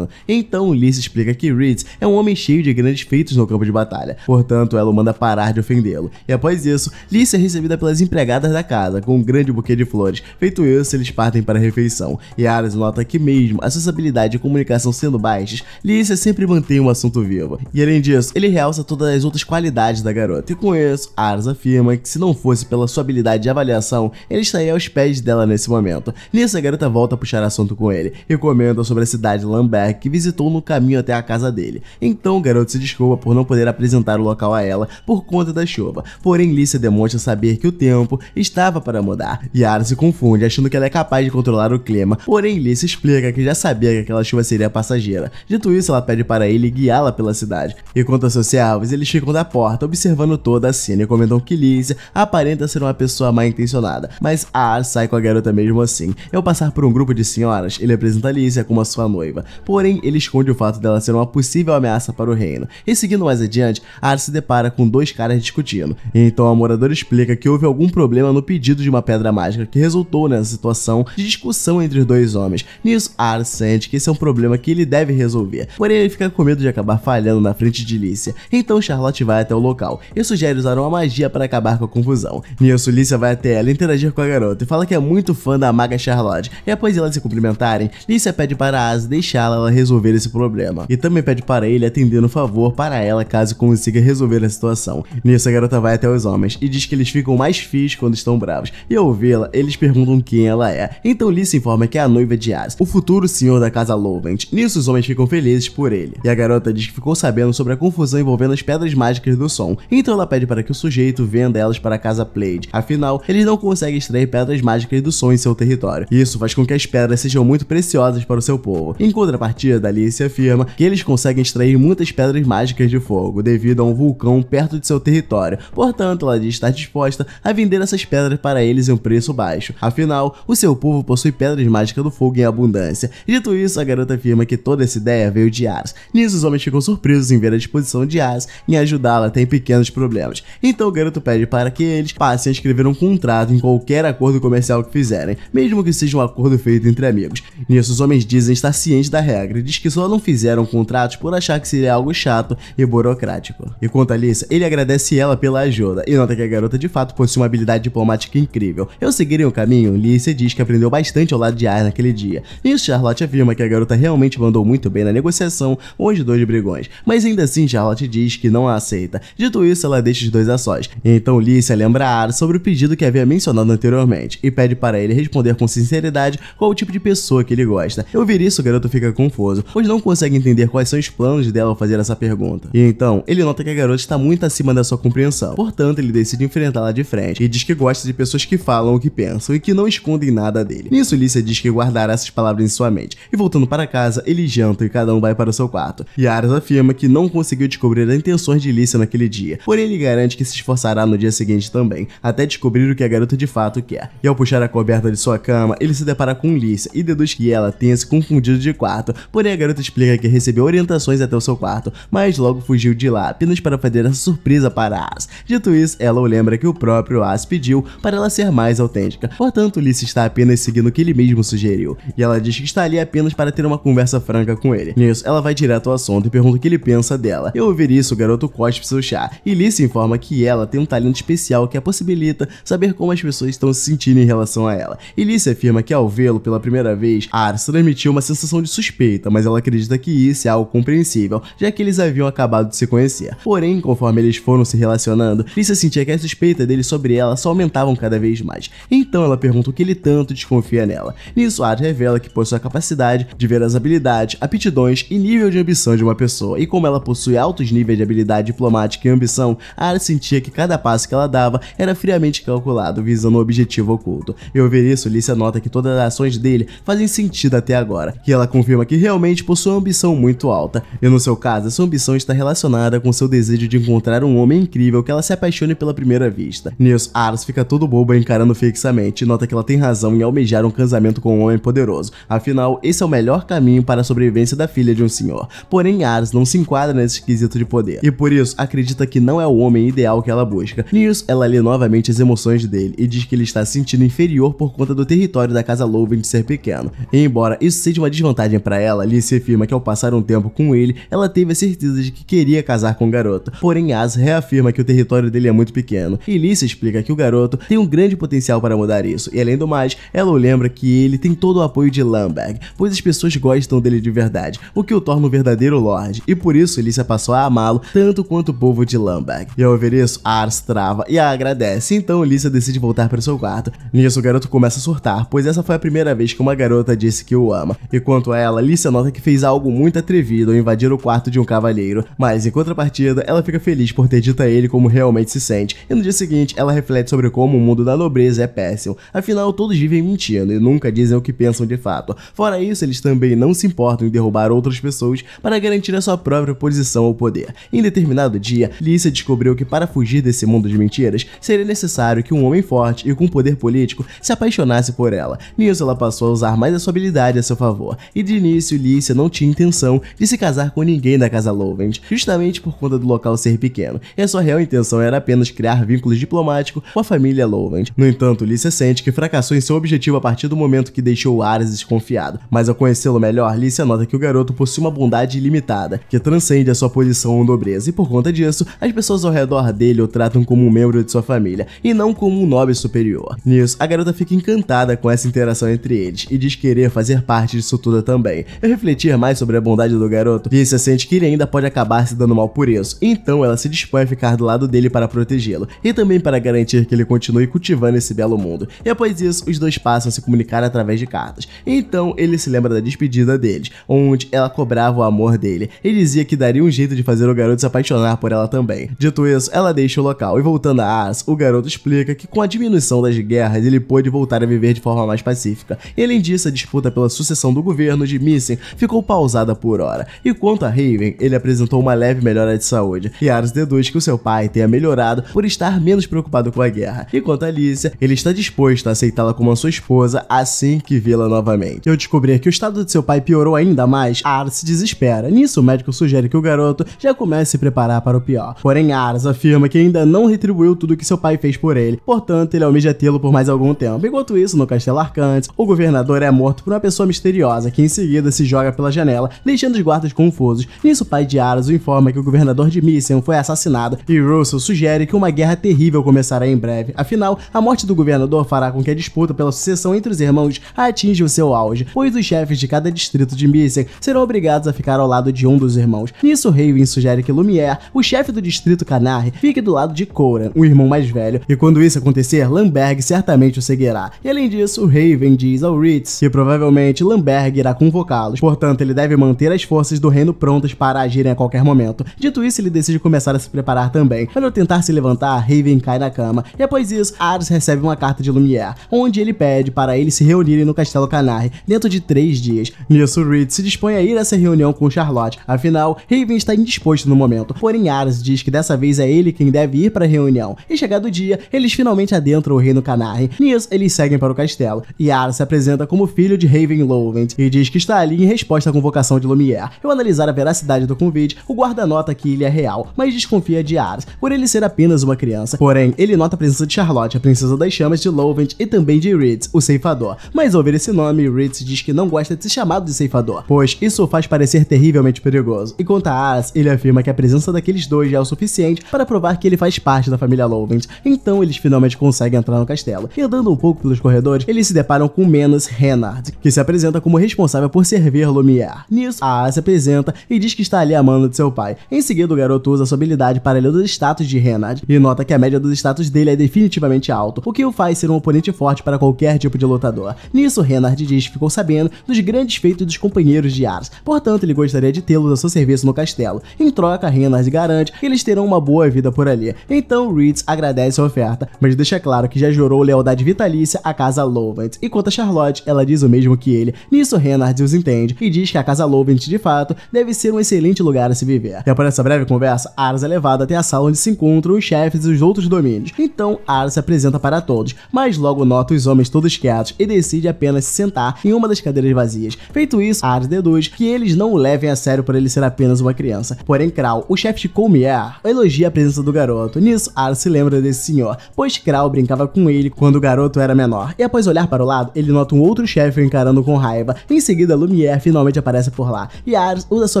Então, Ulysses explica que Ritz é um homem cheio de grandes feitos no campo de batalha, portanto, ela o manda parar de ofendê-lo. E após isso, almoço, é recebida pelas empregadas da casa, com um grande buquê de flores. Feito isso, eles partem para a refeição. E Ares nota que mesmo a sensibilidade e comunicação sendo baixas, Lícia sempre mantém o assunto vivo. E além disso, ele realça todas as outras qualidades da garota. E com isso, Ares afirma que se não fosse pela sua habilidade de avaliação, ele estaria aos pés dela nesse momento. Nisso, a garota volta a puxar assunto com ele e comenta sobre a cidade Lambert que visitou no caminho até a casa dele. Então, o garoto se desculpa por não poder apresentar o local a ela por conta da chuva. Porém, Lícia Alice demonstra saber que o tempo estava para mudar. Yara se confunde, achando que ela é capaz de controlar o clima, porém Alice explica que já sabia que aquela chuva seria passageira. Dito isso, ela pede para ele guiá-la pela cidade. Enquanto seus servos, eles ficam da porta, observando toda a cena e comentam que Alice aparenta ser uma pessoa mal intencionada, mas Ar sai com a garota mesmo assim. Ao passar por um grupo de senhoras, ele apresenta Alicia como a sua noiva, porém ele esconde o fato dela ser uma possível ameaça para o reino. E seguindo mais adiante, Ar se depara com dois caras discutindo, então a morador explica que houve algum problema no pedido de uma pedra mágica que resultou nessa situação de discussão entre os dois homens. Nisso, Ar sente que esse é um problema que ele deve resolver, porém ele fica com medo de acabar falhando na frente de Lícia. Então Charlotte vai até o local e sugere usar uma magia para acabar com a confusão. Nisso, Lícia vai até ela interagir com a garota e fala que é muito fã da maga Charlotte. E após elas se cumprimentarem, Lícia pede para As deixá-la resolver esse problema. E também pede para ele atender no favor para ela caso consiga resolver a situação. Nisso, a garota vai até os homens homens e diz que eles ficam mais fios quando estão bravos. E ao vê-la, eles perguntam quem ela é. Então Lee informa que é a noiva de As, o futuro senhor da casa Lovent. Nisso os homens ficam felizes por ele. E a garota diz que ficou sabendo sobre a confusão envolvendo as pedras mágicas do som. Então ela pede para que o sujeito venda elas para a casa Plaid. Afinal, eles não conseguem extrair pedras mágicas do som em seu território. Isso faz com que as pedras sejam muito preciosas para o seu povo. Em contrapartida, Alice afirma que eles conseguem extrair muitas pedras mágicas de fogo devido a um vulcão perto de seu território. Portanto, ela de estar disposta a vender essas pedras para eles em um preço baixo. Afinal, o seu povo possui pedras mágicas do fogo em abundância. Dito isso, a garota afirma que toda essa ideia veio de Ares. Nisso, os homens ficam surpresos em ver a disposição de Ares em ajudá-la em pequenos problemas. Então o garoto pede para que eles passem a escrever um contrato em qualquer acordo comercial que fizerem, mesmo que seja um acordo feito entre amigos. Nisso, os homens dizem estar cientes da regra e diz que só não fizeram contratos por achar que seria algo chato e burocrático. E quanto a Alice, ele agradece ela pela ajuda e que a garota de fato possui uma habilidade diplomática incrível. Eu seguirem o caminho, Lisa diz que aprendeu bastante ao lado de Aya naquele dia, e Charlotte afirma que a garota realmente mandou muito bem na negociação com os dois brigões, mas ainda assim Charlotte diz que não a aceita. Dito isso, ela deixa os dois a sós. Então Lícia lembra a Ara sobre o pedido que havia mencionado anteriormente e pede para ele responder com sinceridade qual o tipo de pessoa que ele gosta. Eu ver isso, o garoto fica confuso, pois não consegue entender quais são os planos dela ao fazer essa pergunta. E então, ele nota que a garota está muito acima da sua compreensão. Portanto, ele decide enfrentá-la de frente e diz que gosta de pessoas que falam o que pensam e que não escondem nada dele. Nisso, Lícia diz que guardará essas palavras em sua mente e voltando para casa, eles jantam e cada um vai para o seu quarto. E afirma que não conseguiu descobrir as intenções de Lícia naquele dia, porém ele garante que se esforçará no dia seguinte também, até descobrir o que a garota de fato quer. E ao puxar a coberta de sua cama, ele se depara com Lícia e deduz que ela tenha se confundido de quarto, porém a garota explica que recebeu orientações até o seu quarto, mas logo fugiu de lá apenas para fazer essa surpresa para Ares. Dito isso, ela o lembra que o próprio As pediu para ela ser mais autêntica. Portanto, Liz está apenas seguindo o que ele mesmo sugeriu, e ela diz que está ali apenas para ter uma conversa franca com ele. Nisso, ela vai direto ao assunto e pergunta o que ele pensa dela. Ao ouvir isso, o garoto cospe seu chá, e Liz informa que ela tem um talento especial que a possibilita saber como as pessoas estão se sentindo em relação a ela. E Liz afirma que ao vê-lo pela primeira vez, Ars transmitiu uma sensação de suspeita, mas ela acredita que isso é algo compreensível, já que eles haviam acabado de se conhecer. Porém, conforme eles foram se relacionando, Liz se sentiu sentia que as suspeitas dele sobre ela só aumentavam cada vez mais. Então ela pergunta o que ele tanto desconfia nela. Nisso, Ad revela que possui a capacidade de ver as habilidades, aptidões e nível de ambição de uma pessoa. E como ela possui altos níveis de habilidade diplomática e ambição, Ad sentia que cada passo que ela dava era friamente calculado, visando um objetivo oculto. E ao ver isso, Alicia nota que todas as ações dele fazem sentido até agora, e ela confirma que realmente possui uma ambição muito alta. E no seu caso, sua ambição está relacionada com seu desejo de encontrar um homem incrível que ela se apaixone pela primeira vista. Nisso, Aras fica todo bobo encarando fixamente e nota que ela tem razão em almejar um casamento com um homem poderoso. Afinal, esse é o melhor caminho para a sobrevivência da filha de um senhor. Porém, Ares não se enquadra nesse esquisito de poder, e por isso acredita que não é o homem ideal que ela busca. Nisso, ela lê novamente as emoções dele e diz que ele está se sentindo inferior por conta do território da Casa Loven de ser pequeno. E embora isso seja uma desvantagem para ela, Alice afirma que ao passar um tempo com ele, ela teve a certeza de que queria casar com o garoto. Porém, Ares reafirma que o território dele é muito muito pequeno. E Lisa explica que o garoto tem um grande potencial para mudar isso, e além do mais, ela o lembra que ele tem todo o apoio de Lambeg, pois as pessoas gostam dele de verdade, o que o torna um verdadeiro Lorde, e por isso Lisa passou a amá-lo tanto quanto o povo de Lambeg. E ao ver isso, Ars trava e a agradece, então Lisa decide voltar para seu quarto. Nisso, o garoto começa a surtar, pois essa foi a primeira vez que uma garota disse que o ama. E quanto a ela, Lisa nota que fez algo muito atrevido ao invadir o quarto de um cavalheiro, mas em contrapartida, ela fica feliz por ter dito a ele como realmente se sente inocente, e no dia seguinte ela reflete sobre como o mundo da nobreza é péssimo. Afinal, todos vivem mentindo e nunca dizem o que pensam de fato. Fora isso, eles também não se importam em derrubar outras pessoas para garantir a sua própria posição ou poder. Em determinado dia, Lícia descobriu que para fugir desse mundo de mentiras, seria necessário que um homem forte e com poder político se apaixonasse por ela. Nisso, ela passou a usar mais a sua habilidade a seu favor, e de início, Lícia não tinha intenção de se casar com ninguém da casa Lovent, justamente por conta do local ser pequeno, e a sua real intenção era apenas menos criar vínculos diplomáticos com a família Lowland. No entanto, Lisa sente que fracassou em seu objetivo a partir do momento que deixou Ares desconfiado, mas ao conhecê-lo melhor, Lisa nota que o garoto possui uma bondade ilimitada, que transcende a sua posição ou nobreza, e por conta disso, as pessoas ao redor dele o tratam como um membro de sua família, e não como um nobre superior. Nisso, a garota fica encantada com essa interação entre eles, e diz querer fazer parte disso tudo também. Ao refletir mais sobre a bondade do garoto, Lisa sente que ele ainda pode acabar se dando mal por isso, então ela se dispõe a ficar do lado dele para proteger protegê-lo, e também para garantir que ele continue cultivando esse belo mundo. E após isso, os dois passam a se comunicar através de cartas. Então ele se lembra da despedida deles, onde ela cobrava o amor dele e dizia que daria um jeito de fazer o garoto se apaixonar por ela também. Dito isso, ela deixa o local e voltando a As, o garoto explica que com a diminuição das guerras ele pôde voltar a viver de forma mais pacífica. E além disso, a disputa pela sucessão do governo de Missing ficou pausada por hora. E quanto a Raven, ele apresentou uma leve melhora de saúde, e Ares deduz que o seu pai tenha melhorado por estar menos preocupado com a guerra. Enquanto Alicia, ele está disposto a aceitá-la como a sua esposa assim que vê-la novamente. Eu descobrir que o estado de seu pai piorou ainda mais, Aras se desespera. Nisso, o médico sugere que o garoto já comece a se preparar para o pior. Porém, Aras afirma que ainda não retribuiu tudo que seu pai fez por ele, portanto, ele almeja tê-lo por mais algum tempo. Enquanto isso, no Castelo Arcantes, o governador é morto por uma pessoa misteriosa que em seguida se joga pela janela, deixando os guardas confusos. Nisso, o pai de Aras o informa que o governador de Missian foi assassinado e Russell sugere que que uma guerra terrível começará em breve. Afinal, a morte do governador fará com que a disputa pela sucessão entre os irmãos atinja o seu auge, pois os chefes de cada distrito de Mysen serão obrigados a ficar ao lado de um dos irmãos. Nisso, Raven sugere que Lumière, o chefe do distrito Canarre, fique do lado de Coran, o irmão mais velho, e quando isso acontecer, Lamberg certamente o seguirá. E além disso, Raven diz ao Ritz que provavelmente Lamberg irá convocá-los, portanto ele deve manter as forças do reino prontas para agirem a qualquer momento. Dito isso, ele decide começar a se preparar também, para tentar se levar levantar, Raven cai na cama. E após isso, Ares recebe uma carta de Lumière, onde ele pede para eles se reunirem no Castelo Canary dentro de três dias. Nisso, Reed se dispõe a ir a essa reunião com Charlotte, afinal, Raven está indisposto no momento, porém Ares diz que dessa vez é ele quem deve ir para a reunião. E chegado o dia, eles finalmente adentram o Reino Canary. Nisso, eles seguem para o castelo, e Ares se apresenta como filho de Raven Lowent e diz que está ali em resposta à convocação de Lumière. Ao analisar a veracidade do convite, o guarda nota que ele é real, mas desconfia de Ares, por ele ser apenas apenas uma criança. Porém, ele nota a presença de Charlotte, a princesa das chamas de Lovent e também de Ritz, o ceifador. Mas ao ver esse nome, Ritz diz que não gosta de ser chamado de ceifador, pois isso o faz parecer terrivelmente perigoso. E quanto a Aras, ele afirma que a presença daqueles dois já é o suficiente para provar que ele faz parte da família Lovent. Então eles finalmente conseguem entrar no castelo. E andando um pouco pelos corredores, eles se deparam com Menas Renard, que se apresenta como responsável por servir Lumière. Nisso, a Aras se apresenta e diz que está ali a de seu pai. Em seguida, o garoto usa sua habilidade para ler os status de Renard e nota que a média dos status dele é definitivamente alto, o que o faz ser um oponente forte para qualquer tipo de lutador. Nisso, Renard diz que ficou sabendo dos grandes feitos dos companheiros de Ars, portanto ele gostaria de tê-los a seu serviço no castelo. Em troca, Renard garante que eles terão uma boa vida por ali. Então Reeds agradece a oferta, mas deixa claro que já jurou lealdade vitalícia à casa Lovent, e quanto a Charlotte, ela diz o mesmo que ele. Nisso, Renard os entende e diz que a casa Lovent, de fato, deve ser um excelente lugar a se viver. E após essa breve conversa, Ars é levado até a sala onde se encontram os chefes e os outros domínios. Então, Ara se apresenta para todos, mas logo nota os homens todos quietos e decide apenas se sentar em uma das cadeiras vazias. Feito isso, Ara deduz que eles não o levem a sério por ele ser apenas uma criança. Porém, Kral, o chefe de Colmier, elogia a presença do garoto. Nisso, Ara se lembra desse senhor, pois Kral brincava com ele quando o garoto era menor. E após olhar para o lado, ele nota um outro chefe encarando com raiva. Em seguida, Lumière finalmente aparece por lá, e Ares usa sua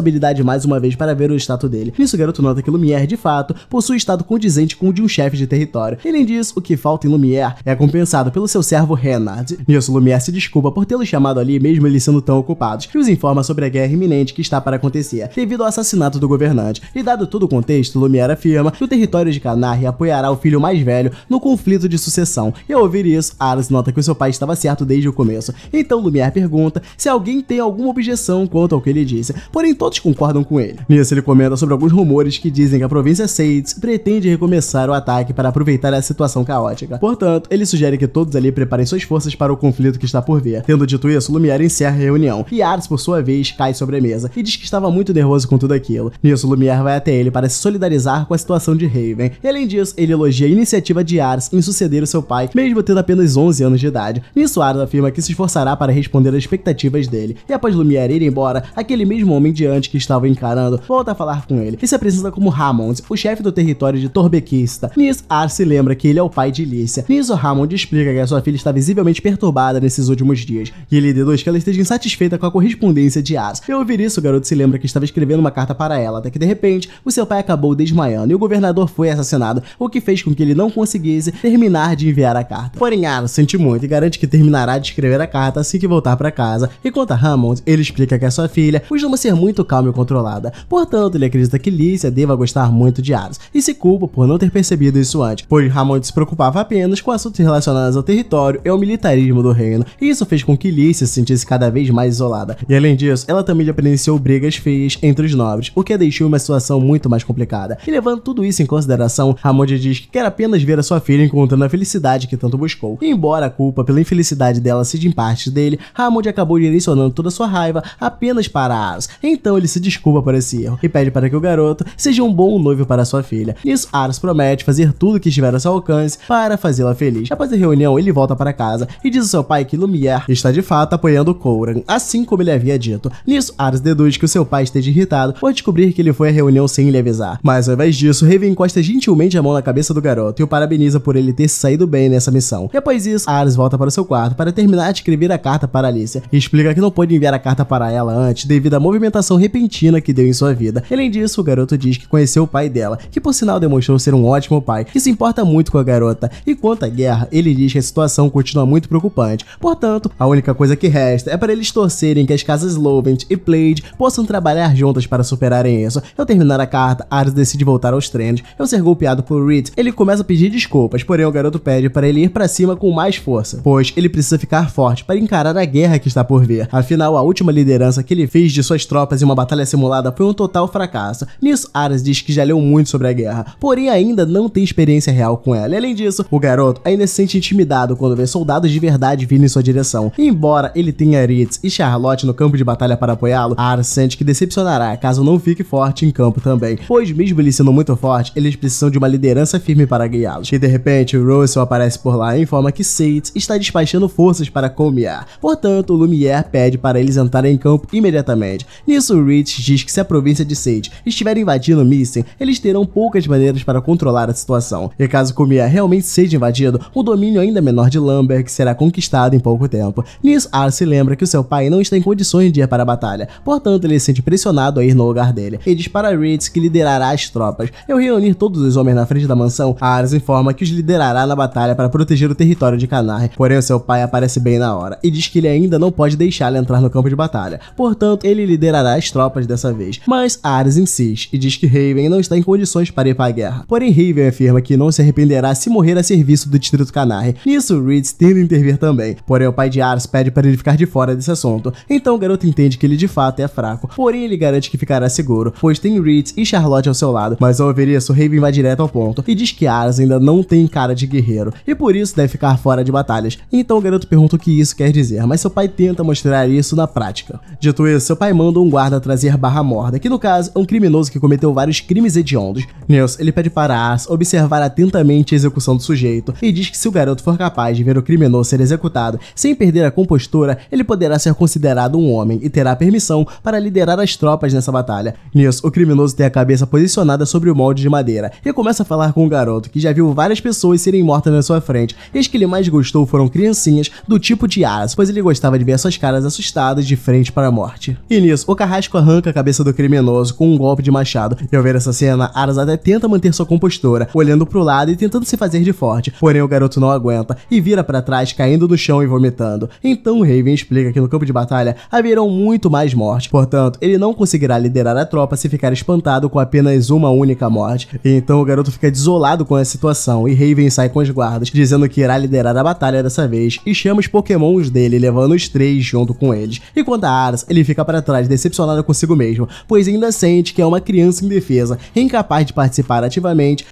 habilidade mais uma vez para ver o status dele. Nisso, o garoto nota que Lumière, de fato, possui estado condizente condizente com o de um chefe de território. Além disso, o que falta em Lumière é compensado pelo seu servo Renard. Nisso, Lumière se desculpa por tê-lo chamado ali, mesmo eles sendo tão ocupados, e os informa sobre a guerra iminente que está para acontecer, devido ao assassinato do governante. E dado todo o contexto, Lumière afirma que o território de Canarre apoiará o filho mais velho no conflito de sucessão. E ao ouvir isso, Alice nota que o seu pai estava certo desde o começo. Então Lumière pergunta se alguém tem alguma objeção quanto ao que ele disse, porém todos concordam com ele. Nisso, ele comenta sobre alguns rumores que dizem que a província Seitz pretende recuperar começar o ataque para aproveitar a situação caótica. Portanto, ele sugere que todos ali preparem suas forças para o conflito que está por vir. Tendo dito isso, Lumière encerra a reunião e Ars, por sua vez, cai sobre a mesa e diz que estava muito nervoso com tudo aquilo. Nisso, Lumière vai até ele para se solidarizar com a situação de Raven. E além disso, ele elogia a iniciativa de Ars em suceder o seu pai, mesmo tendo apenas 11 anos de idade. Nisso, Ars afirma que se esforçará para responder às expectativas dele. E após Lumière ir embora, aquele mesmo homem de antes que estava encarando volta a falar com ele e se apresenta como Ramond, o chefe do território de Torbe bequista. Liz se lembra que ele é o pai de Lícia. Liz Hammond explica que a sua filha está visivelmente perturbada nesses últimos dias, e ele deduz que ela esteja insatisfeita com a correspondência de Ars. Ao ouvir isso, o garoto se lembra que estava escrevendo uma carta para ela, até que de repente, o seu pai acabou desmaiando e o governador foi assassinado, o que fez com que ele não conseguisse terminar de enviar a carta. Porém, Ars sente muito e garante que terminará de escrever a carta assim que voltar para casa. Enquanto a Hammond, ele explica que a sua filha costuma ser muito calma e controlada, portanto, ele acredita que Lícia deva gostar muito de Ars, e se culpa por por não ter percebido isso antes, pois Ramond se preocupava apenas com assuntos relacionados ao território e ao militarismo do reino, e isso fez com que Lee se sentisse cada vez mais isolada. E além disso, ela também já presenciou brigas feias entre os nobres, o que a deixou em uma situação muito mais complicada. E levando tudo isso em consideração, Ramond diz que quer apenas ver a sua filha encontrando a felicidade que tanto buscou. E embora a culpa pela infelicidade dela seja em parte dele, Ramond acabou direcionando toda sua raiva apenas para Ars. Então ele se desculpa por esse erro e pede para que o garoto seja um bom noivo para sua filha. Nisso, Ars promete fazer tudo que estiver ao seu alcance para fazê-la feliz. Após a reunião, ele volta para casa e diz ao seu pai que Lumière está de fato apoiando Coran, assim como ele havia dito. Nisso, Ares deduz que o seu pai esteja irritado por descobrir que ele foi à reunião sem lhe avisar. Mas ao invés disso, Raven encosta gentilmente a mão na cabeça do garoto e o parabeniza por ele ter saído bem nessa missão. E após isso, Ares volta para seu quarto para terminar de escrever a carta para Alicia e explica que não pôde enviar a carta para ela antes devido à movimentação repentina que deu em sua vida. Além disso, o garoto diz que conheceu o pai dela, que por sinal demonstrou ser um ótimo pai que se importa muito com a garota. E quanto à guerra, ele diz que a situação continua muito preocupante. Portanto, a única coisa que resta é para eles torcerem que as casas Lovent e Plaid possam trabalhar juntas para superarem isso. Ao terminar a carta, Ares decide voltar aos treinos. Ao ser golpeado por Reed, ele começa a pedir desculpas, porém o garoto pede para ele ir para cima com mais força, pois ele precisa ficar forte para encarar a guerra que está por vir. Afinal, a última liderança que ele fez de suas tropas em uma batalha simulada foi um total fracasso. Nisso, Ares diz que já leu muito sobre a guerra, porém ainda não tem experiência real com ela. E além disso, o garoto ainda se sente intimidado quando vê soldados de verdade vindo em sua direção. E embora ele tenha Ritz e Charlotte no campo de batalha para apoiá-lo, Ara sente que decepcionará caso não fique forte em campo também, pois mesmo ele sendo muito forte, eles precisam de uma liderança firme para guiá-los. E de repente, Russell aparece por lá e informa que Sates está despachando forças para colmear. Portanto, Lumière pede para eles entrarem em campo imediatamente. Nisso, Ritz diz que se a província de Sage estiver invadindo Missing, eles terão poucas maneiras para para controlar a situação, e caso Kumiya realmente seja invadido, o domínio ainda menor de Lamberg será conquistado em pouco tempo. Nisso, Ar se lembra que seu pai não está em condições de ir para a batalha, portanto ele se sente pressionado a ir no lugar dele, e diz para Reeds que liderará as tropas. Ao reunir todos os homens na frente da mansão, Ares informa que os liderará na batalha para proteger o território de Canar, porém seu pai aparece bem na hora, e diz que ele ainda não pode deixá-la entrar no campo de batalha, portanto ele liderará as tropas dessa vez. Mas Ares insiste, e diz que Raven não está em condições para ir para a guerra. Porém, Raven afirma que não se arrependerá se morrer a serviço do Distrito Canarre. Nisso, Reed tenta intervir também, porém o pai de Ars pede para ele ficar de fora desse assunto. Então o garoto entende que ele de fato é fraco, porém ele garante que ficará seguro, pois tem Reed e Charlotte ao seu lado. Mas ao ouvir isso, Raven vai direto ao ponto e diz que Ars ainda não tem cara de guerreiro e por isso deve ficar fora de batalhas. Então o garoto pergunta o que isso quer dizer, mas seu pai tenta mostrar isso na prática. Dito isso, seu pai manda um guarda trazer Barra Morda, que no caso é um criminoso que cometeu vários crimes hediondos. Nils, ele pede farás observar atentamente a execução do sujeito e diz que se o garoto for capaz de ver o criminoso ser executado sem perder a compostura, ele poderá ser considerado um homem e terá permissão para liderar as tropas nessa batalha. Nisso, o criminoso tem a cabeça posicionada sobre o molde de madeira e começa a falar com o garoto, que já viu várias pessoas serem mortas na sua frente, e as que ele mais gostou foram criancinhas do tipo de Aras, pois ele gostava de ver suas caras assustadas de frente para a morte. E nisso, o carrasco arranca a cabeça do criminoso com um golpe de machado. E ao ver essa cena, Aras até tenta manter sua sua compostura, olhando pro lado e tentando se fazer de forte. Porém, o garoto não aguenta e vira para trás, caindo no chão e vomitando. Então, Raven explica que no campo de batalha haverão muito mais mortes, portanto, ele não conseguirá liderar a tropa se ficar espantado com apenas uma única morte. E então, o garoto fica desolado com a situação e Raven sai com os guardas, dizendo que irá liderar a batalha dessa vez e chama os pokémons dele, levando os três junto com eles. quando a Aras, ele fica para trás, decepcionado consigo mesmo, pois ainda sente que é uma criança indefesa, incapaz de participar ativamente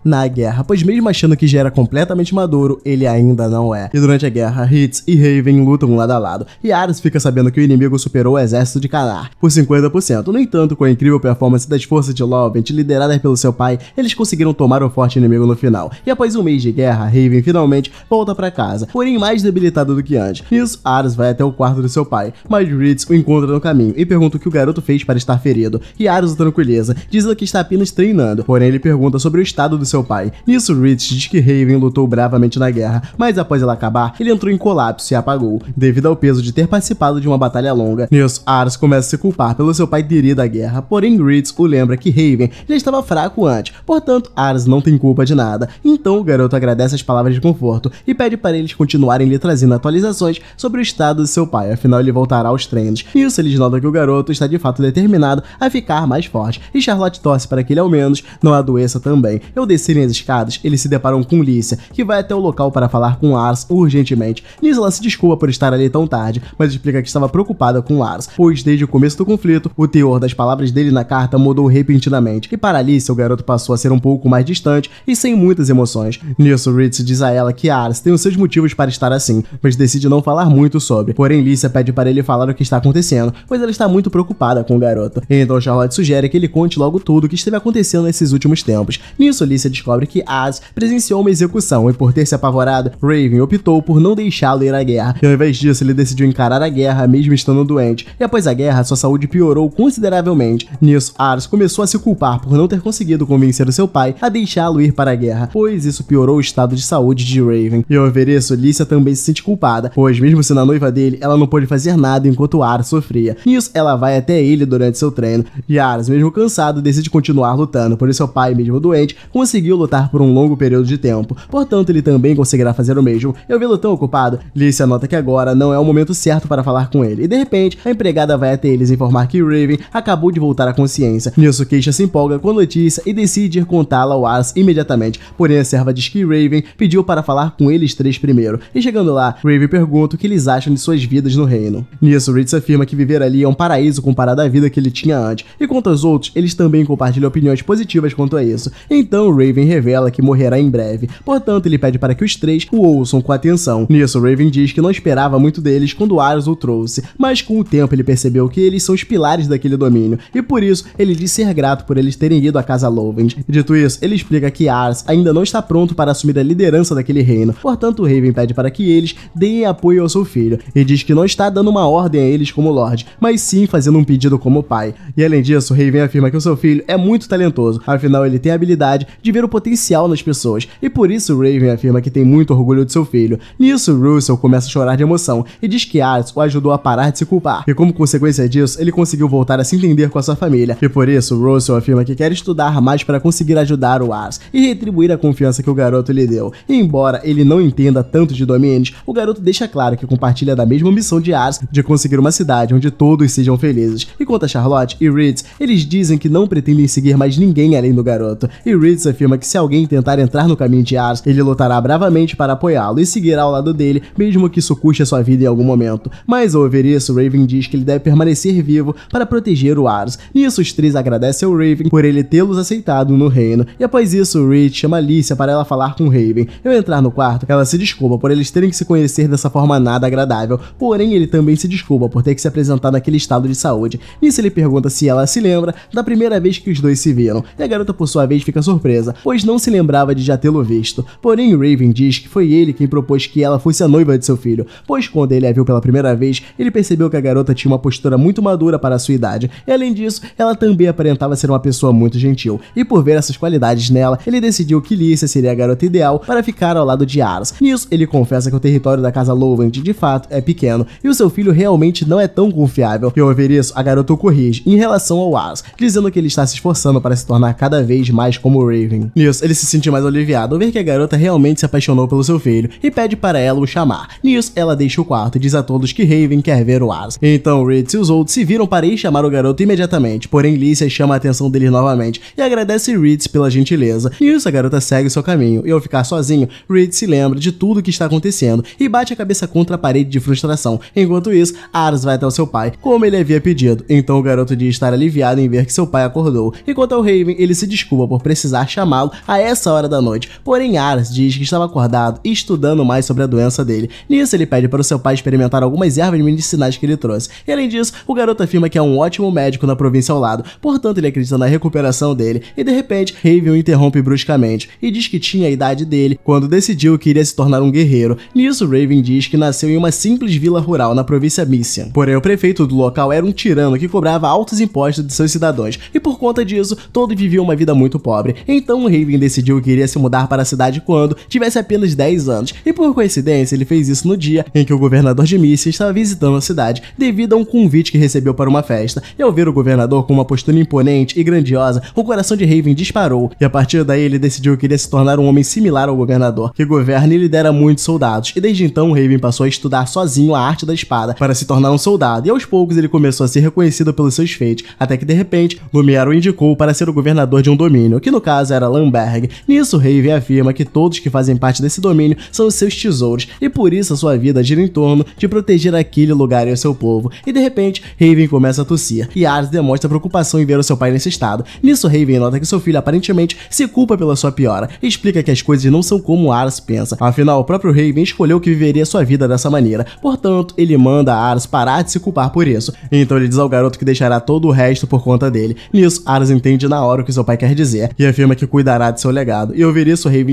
na guerra, pois mesmo achando que já era completamente maduro, ele ainda não é. E durante a guerra, Hitz e Raven lutam lado a lado, e Ares fica sabendo que o inimigo superou o exército de Kanar por 50%. No entanto, com a incrível performance das forças de Lovent, lideradas pelo seu pai, eles conseguiram tomar o forte inimigo no final. E após um mês de guerra, Raven finalmente volta para casa, porém mais debilitada do que antes. Nisso, Ares vai até o quarto do seu pai, mas Ritz o encontra no caminho e pergunta o que o garoto fez para estar ferido. E Ares o tranquiliza, dizendo que está apenas treinando, porém ele pergunta sobre o estado do seu pai. Nisso, Rich diz que Raven lutou bravamente na guerra, mas após ela acabar, ele entrou em colapso e apagou, devido ao peso de ter participado de uma batalha longa. Nisso, Ars começa a se culpar pelo seu pai ter ido à guerra, porém Ritz o lembra que Raven já estava fraco antes, portanto, Ars não tem culpa de nada. Então, o garoto agradece as palavras de conforto e pede para eles continuarem lhe trazendo atualizações sobre o estado de seu pai, afinal ele voltará aos treinos. Nisso, eles notam que o garoto está de fato determinado a ficar mais forte, e Charlotte torce para que ele ao menos não adoeça também. Ao descerem as escadas, eles se deparam com Lícia, que vai até o local para falar com Lars urgentemente. Lisa ela se desculpa por estar ali tão tarde, mas explica que estava preocupada com Lars, pois desde o começo do conflito, o teor das palavras dele na carta mudou repentinamente, e para Alice o garoto passou a ser um pouco mais distante e sem muitas emoções. Nisso, Ritz diz a ela que Lars tem os seus motivos para estar assim, mas decide não falar muito sobre. Porém, Lícia pede para ele falar o que está acontecendo, pois ela está muito preocupada com o garoto. Então Charlotte sugere que ele conte logo tudo o que esteve acontecendo nesses últimos tempos. Nisso, Alicia descobre que Az presenciou uma execução e, por ter se apavorado, Raven optou por não deixá-lo ir à guerra. E, ao invés disso, ele decidiu encarar a guerra, mesmo estando doente. E após a guerra, sua saúde piorou consideravelmente. Nisso, Ars começou a se culpar por não ter conseguido convencer o seu pai a deixá-lo ir para a guerra, pois isso piorou o estado de saúde de Raven. E ao ver isso, Alicia também se sente culpada, pois mesmo sendo a noiva dele, ela não pôde fazer nada enquanto Ars sofria. Nisso, ela vai até ele durante seu treino. E Ars, mesmo cansado, decide continuar lutando, por seu pai, mesmo doente, conseguiu lutar por um longo período de tempo, portanto ele também conseguirá fazer o mesmo. Eu vê-lo tão ocupado, Lice anota que agora não é o momento certo para falar com ele, e de repente a empregada vai até eles informar que Raven acabou de voltar à consciência. Nisso Keisha se empolga com a notícia e decide ir contá-la ao Ars imediatamente, porém a serva diz que Raven pediu para falar com eles três primeiro, e chegando lá, Raven pergunta o que eles acham de suas vidas no reino. Nisso Ritz afirma que viver ali é um paraíso comparado à vida que ele tinha antes, e quanto aos outros, eles também compartilham opiniões positivas quanto a isso. Em então Raven revela que morrerá em breve, portanto ele pede para que os três o ouçam com atenção. Nisso, Raven diz que não esperava muito deles quando Ares o trouxe, mas com o tempo ele percebeu que eles são os pilares daquele domínio, e por isso ele diz ser grato por eles terem ido à casa Lovend. Dito isso, ele explica que Ares ainda não está pronto para assumir a liderança daquele reino, portanto Raven pede para que eles deem apoio ao seu filho, e diz que não está dando uma ordem a eles como Lorde, mas sim fazendo um pedido como pai. E além disso, Raven afirma que o seu filho é muito talentoso, afinal ele tem habilidade oportunidade de ver o potencial nas pessoas, e por isso Raven afirma que tem muito orgulho de seu filho. Nisso, Russell começa a chorar de emoção e diz que Alex o ajudou a parar de se culpar, e como consequência disso, ele conseguiu voltar a se entender com a sua família, e por isso Russell afirma que quer estudar mais para conseguir ajudar o Ars e retribuir a confiança que o garoto lhe deu. E embora ele não entenda tanto de domínios, o garoto deixa claro que compartilha da mesma missão de Ars de conseguir uma cidade onde todos sejam felizes. E quanto a Charlotte e Reed, eles dizem que não pretendem seguir mais ninguém além do garoto, e Goodreads afirma que se alguém tentar entrar no caminho de Ars, ele lutará bravamente para apoiá-lo e seguirá ao lado dele, mesmo que isso custe a sua vida em algum momento. Mas ao ouvir isso, Raven diz que ele deve permanecer vivo para proteger o Ars. Nisso, os três agradecem ao Raven por ele tê-los aceitado no reino. E após isso, Reed chama Alicia para ela falar com Raven. Ao entrar no quarto, ela se desculpa por eles terem que se conhecer dessa forma nada agradável, porém ele também se desculpa por ter que se apresentar naquele estado de saúde. Nisso ele pergunta se ela se lembra da primeira vez que os dois se viram, e a garota por sua vez fica surpresa surpresa, pois não se lembrava de já tê-lo visto. Porém, Raven diz que foi ele quem propôs que ela fosse a noiva de seu filho, pois quando ele a viu pela primeira vez, ele percebeu que a garota tinha uma postura muito madura para sua idade, e além disso, ela também aparentava ser uma pessoa muito gentil, e por ver essas qualidades nela, ele decidiu que Lícia seria a garota ideal para ficar ao lado de Aras. Nisso, ele confessa que o território da casa Lowland de fato é pequeno, e o seu filho realmente não é tão confiável. E ao ver isso, a garota o corrige em relação ao Aras, dizendo que ele está se esforçando para se tornar cada vez mais como Raven. Nisso, ele se sente mais aliviado ao ver que a garota realmente se apaixonou pelo seu filho e pede para ela o chamar. Nisso, ela deixa o quarto e diz a todos que Raven quer ver o Asa. Então, Ritz e os outros se viram para ir chamar o garoto imediatamente, porém Licia chama a atenção deles novamente e agradece Ritz pela gentileza. Nisso, a garota segue seu caminho e ao ficar sozinho, Ritz se lembra de tudo o que está acontecendo e bate a cabeça contra a parede de frustração. Enquanto isso, Aras vai até o seu pai, como ele havia pedido. Então o garoto diz estar aliviado em ver que seu pai acordou. Enquanto ao Raven, ele se desculpa por precisar precisar chamá-lo a essa hora da noite. Porém, Ars diz que estava acordado e estudando mais sobre a doença dele. Nisso, ele pede para o seu pai experimentar algumas ervas medicinais que ele trouxe. E além disso, o garoto afirma que é um ótimo médico na província ao lado, portanto, ele acredita na recuperação dele. E de repente, Raven o interrompe bruscamente e diz que tinha a idade dele quando decidiu que iria se tornar um guerreiro. Nisso, Raven diz que nasceu em uma simples vila rural na província Mycian. Porém, o prefeito do local era um tirano que cobrava altos impostos de seus cidadãos, e por conta disso, todo vivia uma vida muito pobre. Então, o Raven decidiu que iria se mudar para a cidade quando tivesse apenas 10 anos, e por coincidência ele fez isso no dia em que o governador de Missy estava visitando a cidade devido a um convite que recebeu para uma festa. E ao ver o governador com uma postura imponente e grandiosa, o coração de Raven disparou, e a partir daí ele decidiu que iria se tornar um homem similar ao governador, que governa e lidera muitos soldados, e desde então Raven passou a estudar sozinho a arte da espada para se tornar um soldado, e aos poucos ele começou a ser reconhecido pelos seus feitos, até que de repente Lumiero indicou para ser o governador de um domínio, que no caso era Lamberg. Nisso, Raven afirma que todos que fazem parte desse domínio são os seus tesouros, e por isso a sua vida gira em torno de proteger aquele lugar e o seu povo. E de repente, Raven começa a tossir, e Ares demonstra preocupação em ver o seu pai nesse estado. Nisso, Raven nota que seu filho aparentemente se culpa pela sua piora, e explica que as coisas não são como Ares pensa. Afinal, o próprio Raven escolheu que viveria sua vida dessa maneira, portanto, ele manda Ares parar de se culpar por isso. Então ele diz ao garoto que deixará todo o resto por conta dele. Nisso, Ares entende na hora o que seu pai quer dizer, e afirma que cuidará de seu legado, e ouvir isso, o rei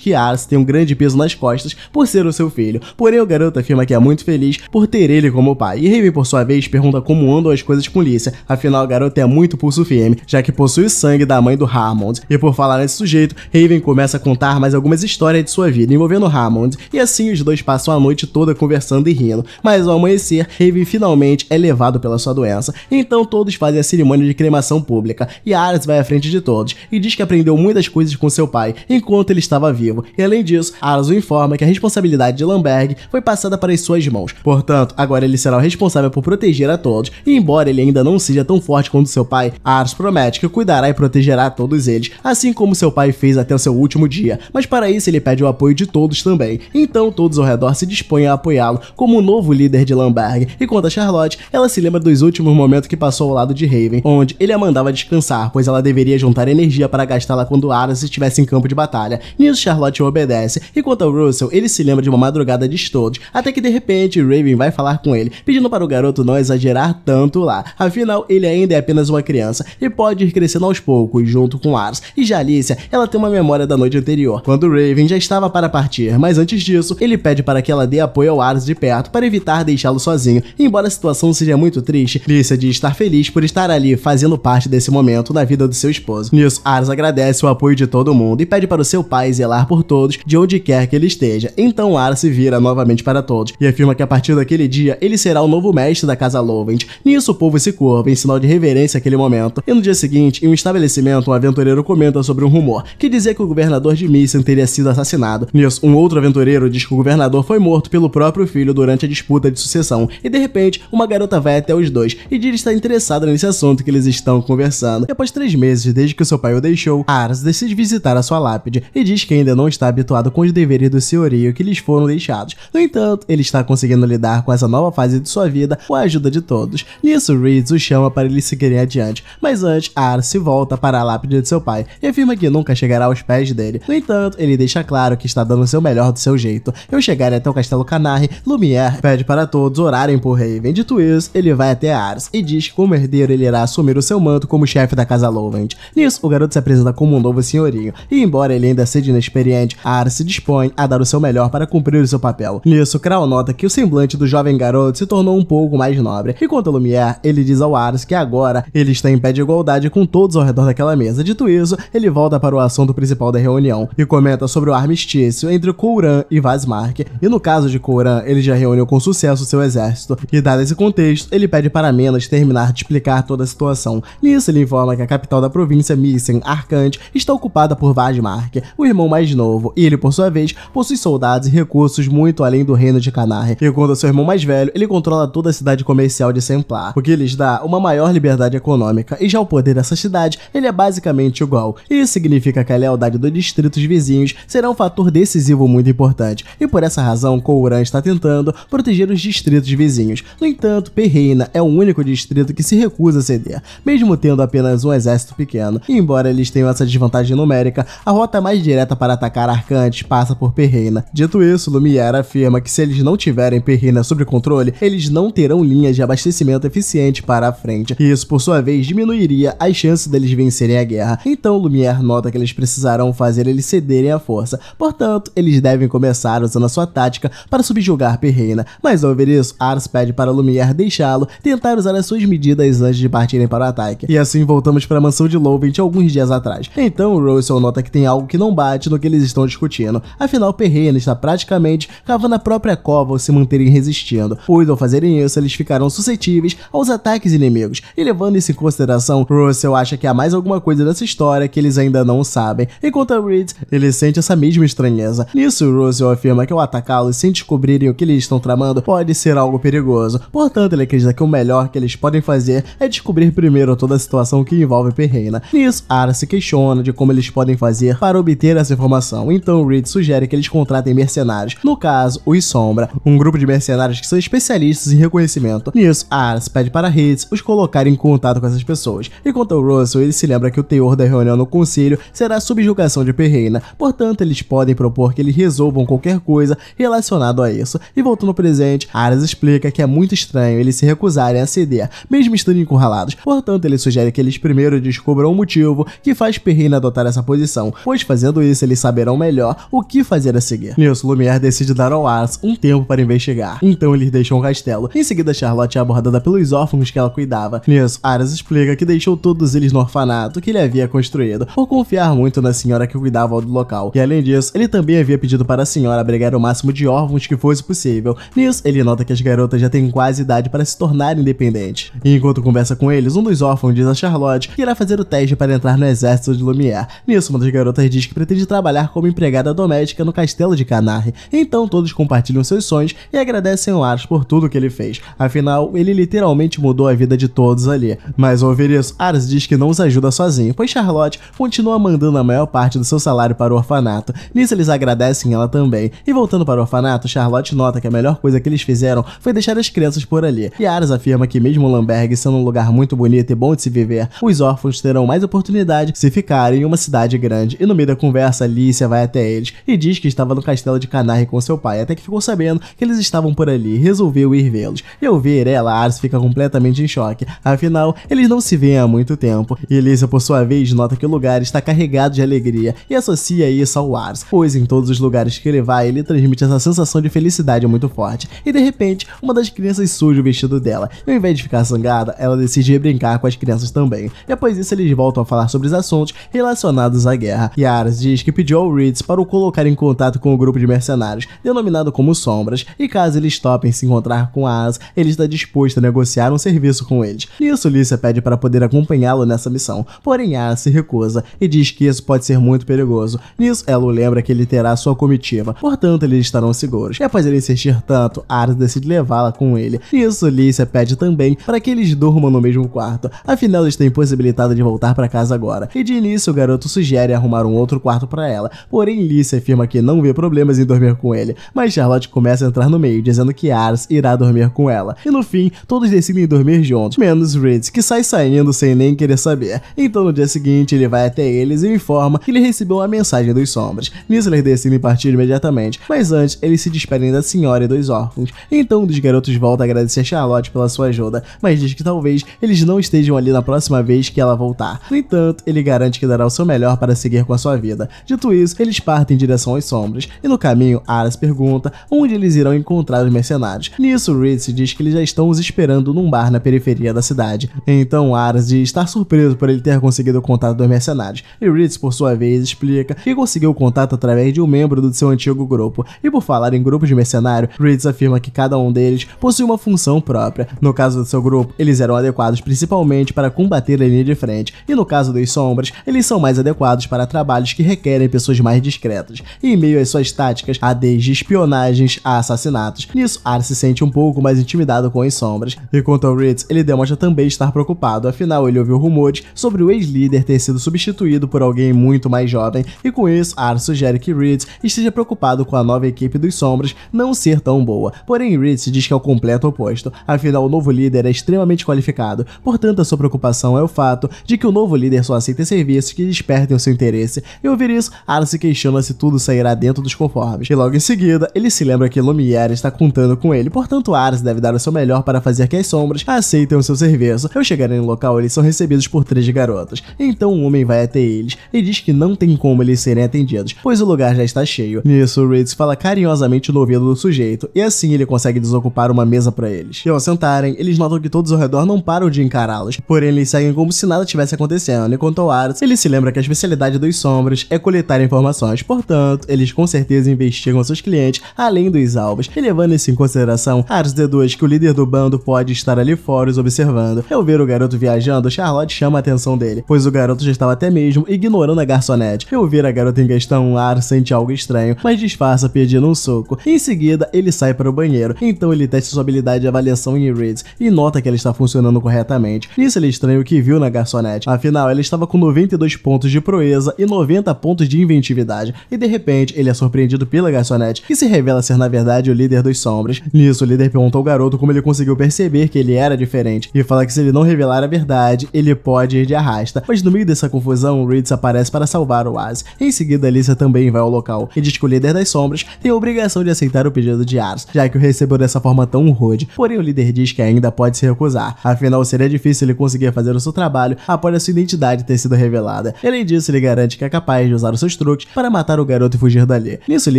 que Alice tem um grande peso nas costas por ser o seu filho. Porém, o garoto afirma que é muito feliz por ter ele como pai, e Raven, por sua vez, pergunta como andam as coisas com Lícia, afinal, o garoto é muito pulso firme, já que possui sangue da mãe do Harmond. E por falar nesse sujeito, Raven começa a contar mais algumas histórias de sua vida envolvendo Hammond, e assim os dois passam a noite toda conversando e rindo. Mas ao amanhecer, Raven finalmente é levado pela sua doença, então todos fazem a cerimônia de cremação pública, e Alice vai à frente de todos e diz que aprendeu muitas coisas com seu pai enquanto ele estava vivo, e além disso, Arasu informa que a responsabilidade de Lamberg foi passada para as suas mãos, portanto, agora ele será o responsável por proteger a todos, e embora ele ainda não seja tão forte quanto seu pai, Arasu promete que cuidará e protegerá todos eles, assim como seu pai fez até o seu último dia, mas para isso ele pede o apoio de todos também, então todos ao redor se dispõem a apoiá-lo como o novo líder de Lamberg, e quanto a Charlotte, ela se lembra dos últimos momentos que passou ao lado de Raven, onde ele a mandava descansar, pois ela deveria juntar energia para gastá quando Aras estivesse em campo de batalha. Nisso, Charlotte obedece, e quanto ao Russell, ele se lembra de uma madrugada de estodos, até que de repente Raven vai falar com ele, pedindo para o garoto não exagerar tanto lá. Afinal, ele ainda é apenas uma criança e pode ir crescendo aos poucos, junto com Aras. E já Alicia, ela tem uma memória da noite anterior, quando Raven já estava para partir, mas antes disso, ele pede para que ela dê apoio ao Aras de perto para evitar deixá-lo sozinho. E embora a situação seja muito triste, Alicia diz estar feliz por estar ali fazendo parte desse momento na vida do seu esposo. Nisso, Aras agradece agradece o apoio de todo mundo e pede para o seu pai zelar por todos, de onde quer que ele esteja. Então Ara se vira novamente para todos e afirma que a partir daquele dia ele será o novo mestre da Casa Lovent. Nisso o povo se curva em sinal de reverência àquele momento. E no dia seguinte, em um estabelecimento, um aventureiro comenta sobre um rumor que dizia que o governador de Missen teria sido assassinado. Nisso, um outro aventureiro diz que o governador foi morto pelo próprio filho durante a disputa de sucessão. E de repente, uma garota vai até os dois e diz estar interessada nesse assunto que eles estão conversando. E após três meses desde que seu pai o deixou, morreu. Ars decide visitar a sua lápide e diz que ainda não está habituado com os deveres do senhorio que lhes foram deixados. No entanto, ele está conseguindo lidar com essa nova fase de sua vida com a ajuda de todos. Nisso, Reeds o chama para eles seguirem adiante, mas antes, Ars se volta para a lápide de seu pai e afirma que nunca chegará aos pés dele. No entanto, ele deixa claro que está dando o seu melhor do seu jeito. Ao chegar até o Castelo Canarre, Lumière pede para todos orarem por Raven. Dito isso, ele vai até Ars e diz que como herdeiro ele irá assumir o seu manto como chefe da Casa Lovent. Nisso, o garoto se apresenta Brasil como um novo senhorinho, e embora ele ainda seja inexperiente, Ar se dispõe a dar o seu melhor para cumprir o seu papel. Nisso, Krau nota que o semblante do jovem garoto se tornou um pouco mais nobre, e quanto a Lumière, ele diz ao Ares que agora ele está em pé de igualdade com todos ao redor daquela mesa. Dito isso, ele volta para o assunto principal da reunião e comenta sobre o armistício entre Kouran e Vasmark, e no caso de Kouran, ele já reuniu com sucesso o seu exército, e dado esse contexto, ele pede para Menas terminar de explicar toda a situação. Nisso, ele informa que a capital da província, Mycen, Arkham, está ocupada por Vadmark, o irmão mais novo, e ele, por sua vez, possui soldados e recursos muito além do reino de Canarre. E quando seu irmão mais velho, ele controla toda a cidade comercial de Semplar, o que lhes dá uma maior liberdade econômica, e já o poder dessa cidade, ele é basicamente igual. Isso significa que a lealdade dos distritos vizinhos será um fator decisivo muito importante, e por essa razão, Kouran está tentando proteger os distritos vizinhos. No entanto, Perreina é o único distrito que se recusa a ceder, mesmo tendo apenas um exército pequeno, embora eles tem essa desvantagem numérica, a rota mais direta para atacar Arcantes passa por Perreina. Dito isso, Lumière afirma que se eles não tiverem Perreina sob controle, eles não terão linhas de abastecimento eficiente para a frente, e isso por sua vez diminuiria as chances deles vencerem a guerra. Então Lumière nota que eles precisarão fazer eles cederem a força, portanto, eles devem começar usando a sua tática para subjugar Perreina. Mas ao ver isso, Ars pede para Lumière deixá-lo tentar usar as suas medidas antes de partirem para o ataque. E assim voltamos para a mansão de Lovent alguns dias atrás atrás. Então Russell nota que tem algo que não bate no que eles estão discutindo. Afinal, Perrena está praticamente cavando a própria cova ao se manterem resistindo, pois ao fazerem isso eles ficarão suscetíveis aos ataques inimigos. E levando isso em consideração, Russell acha que há mais alguma coisa dessa história que eles ainda não sabem. Enquanto a Reed, ele sente essa mesma estranheza. Nisso, Russell afirma que ao atacá-los sem descobrirem o que eles estão tramando, pode ser algo perigoso. Portanto, ele acredita que o melhor que eles podem fazer é descobrir primeiro toda a situação que envolve Perrena. Nisso, Arce questiona de como eles podem fazer para obter essa informação. Então Reed sugere que eles contratem mercenários, no caso, os Sombra, um grupo de mercenários que são especialistas em reconhecimento. Nisso, Ars pede para Reed os colocar em contato com essas pessoas. Enquanto o Russell, ele se lembra que o teor da reunião no conselho será a subjugação de Perreina, portanto eles podem propor que eles resolvam qualquer coisa relacionado a isso. E voltando ao presente, Ares explica que é muito estranho eles se recusarem a ceder, mesmo estando encurralados. Portanto, ele sugere que eles primeiro descubram o motivo que faz faz Perrine adotar essa posição, pois fazendo isso eles saberão melhor o que fazer a seguir. Nisso, Lumière decide dar ao Ars um tempo para investigar, então eles deixam o castelo. Em seguida, Charlotte é abordada pelos órfãos que ela cuidava. Nisso, Aras explica que deixou todos eles no orfanato que ele havia construído, por confiar muito na senhora que cuidava do local. E além disso, ele também havia pedido para a senhora abrigar o máximo de órfãos que fosse possível. Nisso, ele nota que as garotas já têm quase idade para se tornar independentes. E enquanto conversa com eles, um dos órfãos diz a Charlotte que irá fazer o teste para entrar no exército Exército de Lumière. Nisso, uma das garotas diz que pretende trabalhar como empregada doméstica no castelo de Canarre. Então, todos compartilham seus sonhos e agradecem o Ars por tudo que ele fez. Afinal, ele literalmente mudou a vida de todos ali. Mas ao ouvir isso, Ars diz que não os ajuda sozinho, pois Charlotte continua mandando a maior parte do seu salário para o orfanato. Nisso, eles agradecem ela também. E voltando para o orfanato, Charlotte nota que a melhor coisa que eles fizeram foi deixar as crianças por ali. E Ars afirma que mesmo Lamberg sendo um lugar muito bonito e bom de se viver, os órfãos terão mais oportunidade se ficarem em uma cidade grande e no meio da conversa, Alicia vai até eles e diz que estava no castelo de Canarre com seu pai, até que ficou sabendo que eles estavam por ali e resolveu ir vê-los. E ao ver ela, Ars fica completamente em choque, afinal, eles não se veem há muito tempo. E Alicia, por sua vez, nota que o lugar está carregado de alegria e associa isso ao Ars, pois em todos os lugares que ele vai, ele transmite essa sensação de felicidade muito forte. E de repente, uma das crianças suja o vestido dela, e ao invés de ficar zangada, ela decide brincar com as crianças também. Depois disso, eles voltam a falar sobre os assuntos assuntos relacionados à guerra. Yaris diz que pediu ao Reeds para o colocar em contato com o grupo de mercenários, denominado como Sombras, e caso eles topem se encontrar com As, ele está disposto a negociar um serviço com eles. Nisso, Lícia pede para poder acompanhá-lo nessa missão, porém Asa se recusa e diz que isso pode ser muito perigoso. Nisso, ela o lembra que ele terá sua comitiva, portanto eles estarão seguros. E após ele insistir tanto, Ares decide levá-la com ele. Nisso, Lícia pede também para que eles durmam no mesmo quarto, afinal está impossibilitada de voltar para casa agora, e de início, o garoto sugere arrumar um outro quarto para ela, porém Lisa afirma que não vê problemas em dormir com ele, mas Charlotte começa a entrar no meio, dizendo que Ars irá dormir com ela, e no fim, todos decidem dormir juntos, menos Reed, que sai saindo sem nem querer saber. Então no dia seguinte, ele vai até eles e informa que ele recebeu a mensagem dos sombras. Nisler decide partir imediatamente, mas antes, eles se despedem da senhora e dos órfãos. Então um dos garotos volta a agradecer a Charlotte pela sua ajuda, mas diz que talvez eles não estejam ali na próxima vez que ela voltar. No entanto, ele garante que dará o seu melhor para seguir com a sua vida. Dito isso, eles partem em direção às sombras, e no caminho, Aras pergunta onde eles irão encontrar os mercenários. Nisso, Reed diz que eles já estão os esperando num bar na periferia da cidade. Então, Aras diz estar surpreso por ele ter conseguido o contato dos mercenários, e Reed, por sua vez, explica que conseguiu o contato através de um membro do seu antigo grupo. E por falar em grupos de mercenário, Reed afirma que cada um deles possui uma função própria. No caso do seu grupo, eles eram adequados principalmente para combater a linha de frente, e no caso dos Sombras, sombras, eles são mais adequados para trabalhos que requerem pessoas mais discretas, e em meio às suas táticas há desde espionagens a assassinatos. Nisso, Ar se sente um pouco mais intimidado com as sombras, e quanto ao Ritz, ele demonstra também estar preocupado, afinal ele ouviu rumores sobre o ex-líder ter sido substituído por alguém muito mais jovem, e com isso, Ar sugere que Ritz esteja preocupado com a nova equipe dos Sombras não ser tão boa, porém Ritz diz que é o completo oposto, afinal o novo líder é extremamente qualificado, portanto a sua preocupação é o fato de que o novo líder só aceita tem serviços que despertem o seu interesse, e ouvir isso, Ara se questiona se tudo sairá dentro dos conformes. E logo em seguida, ele se lembra que Lumiere está contando com ele, portanto Ares deve dar o seu melhor para fazer que as sombras aceitem o seu serviço. Ao chegarem no local, eles são recebidos por três garotas. Então um homem vai até eles e diz que não tem como eles serem atendidos, pois o lugar já está cheio. Nisso, Reeds fala carinhosamente no ouvido do sujeito, e assim ele consegue desocupar uma mesa para eles. E ao sentarem, eles notam que todos ao redor não param de encará-los, porém eles seguem como se nada tivesse acontecendo, enquanto claro, ele se lembra que a especialidade dos sombras é coletar informações, portanto, eles com certeza investigam seus clientes além dos alvos, e levando isso em consideração, Ares deduz que o líder do bando pode estar ali fora os observando. Ao ver o garoto viajando, Charlotte chama a atenção dele, pois o garoto já estava até mesmo ignorando a garçonete. Ao ver a garota em questão, Ares sente algo estranho, mas disfarça pedindo um soco. Em seguida, ele sai para o banheiro, então ele testa sua habilidade de avaliação em Reeds e nota que ela está funcionando corretamente. Isso ele é estranha o que viu na garçonete, afinal, ela estava com 92 pontos de proeza e 90 pontos de inventividade, e de repente ele é surpreendido pela garçonete, que se revela ser na verdade o líder dos sombras. Nisso, o líder pergunta ao garoto como ele conseguiu perceber que ele era diferente, e fala que se ele não revelar a verdade, ele pode ir de arrasta. Mas no meio dessa confusão, Reeds aparece para salvar o Oase. Em seguida, Alicia também vai ao local, e diz que o líder das sombras tem a obrigação de aceitar o pedido de Ars, já que o recebeu dessa forma tão rude. Porém, o líder diz que ainda pode se recusar, afinal seria difícil ele conseguir fazer o seu trabalho após a sua identidade ter sido sendo revelada. Além disso, ele garante que é capaz de usar os seus truques para matar o garoto e fugir dali. Nisso,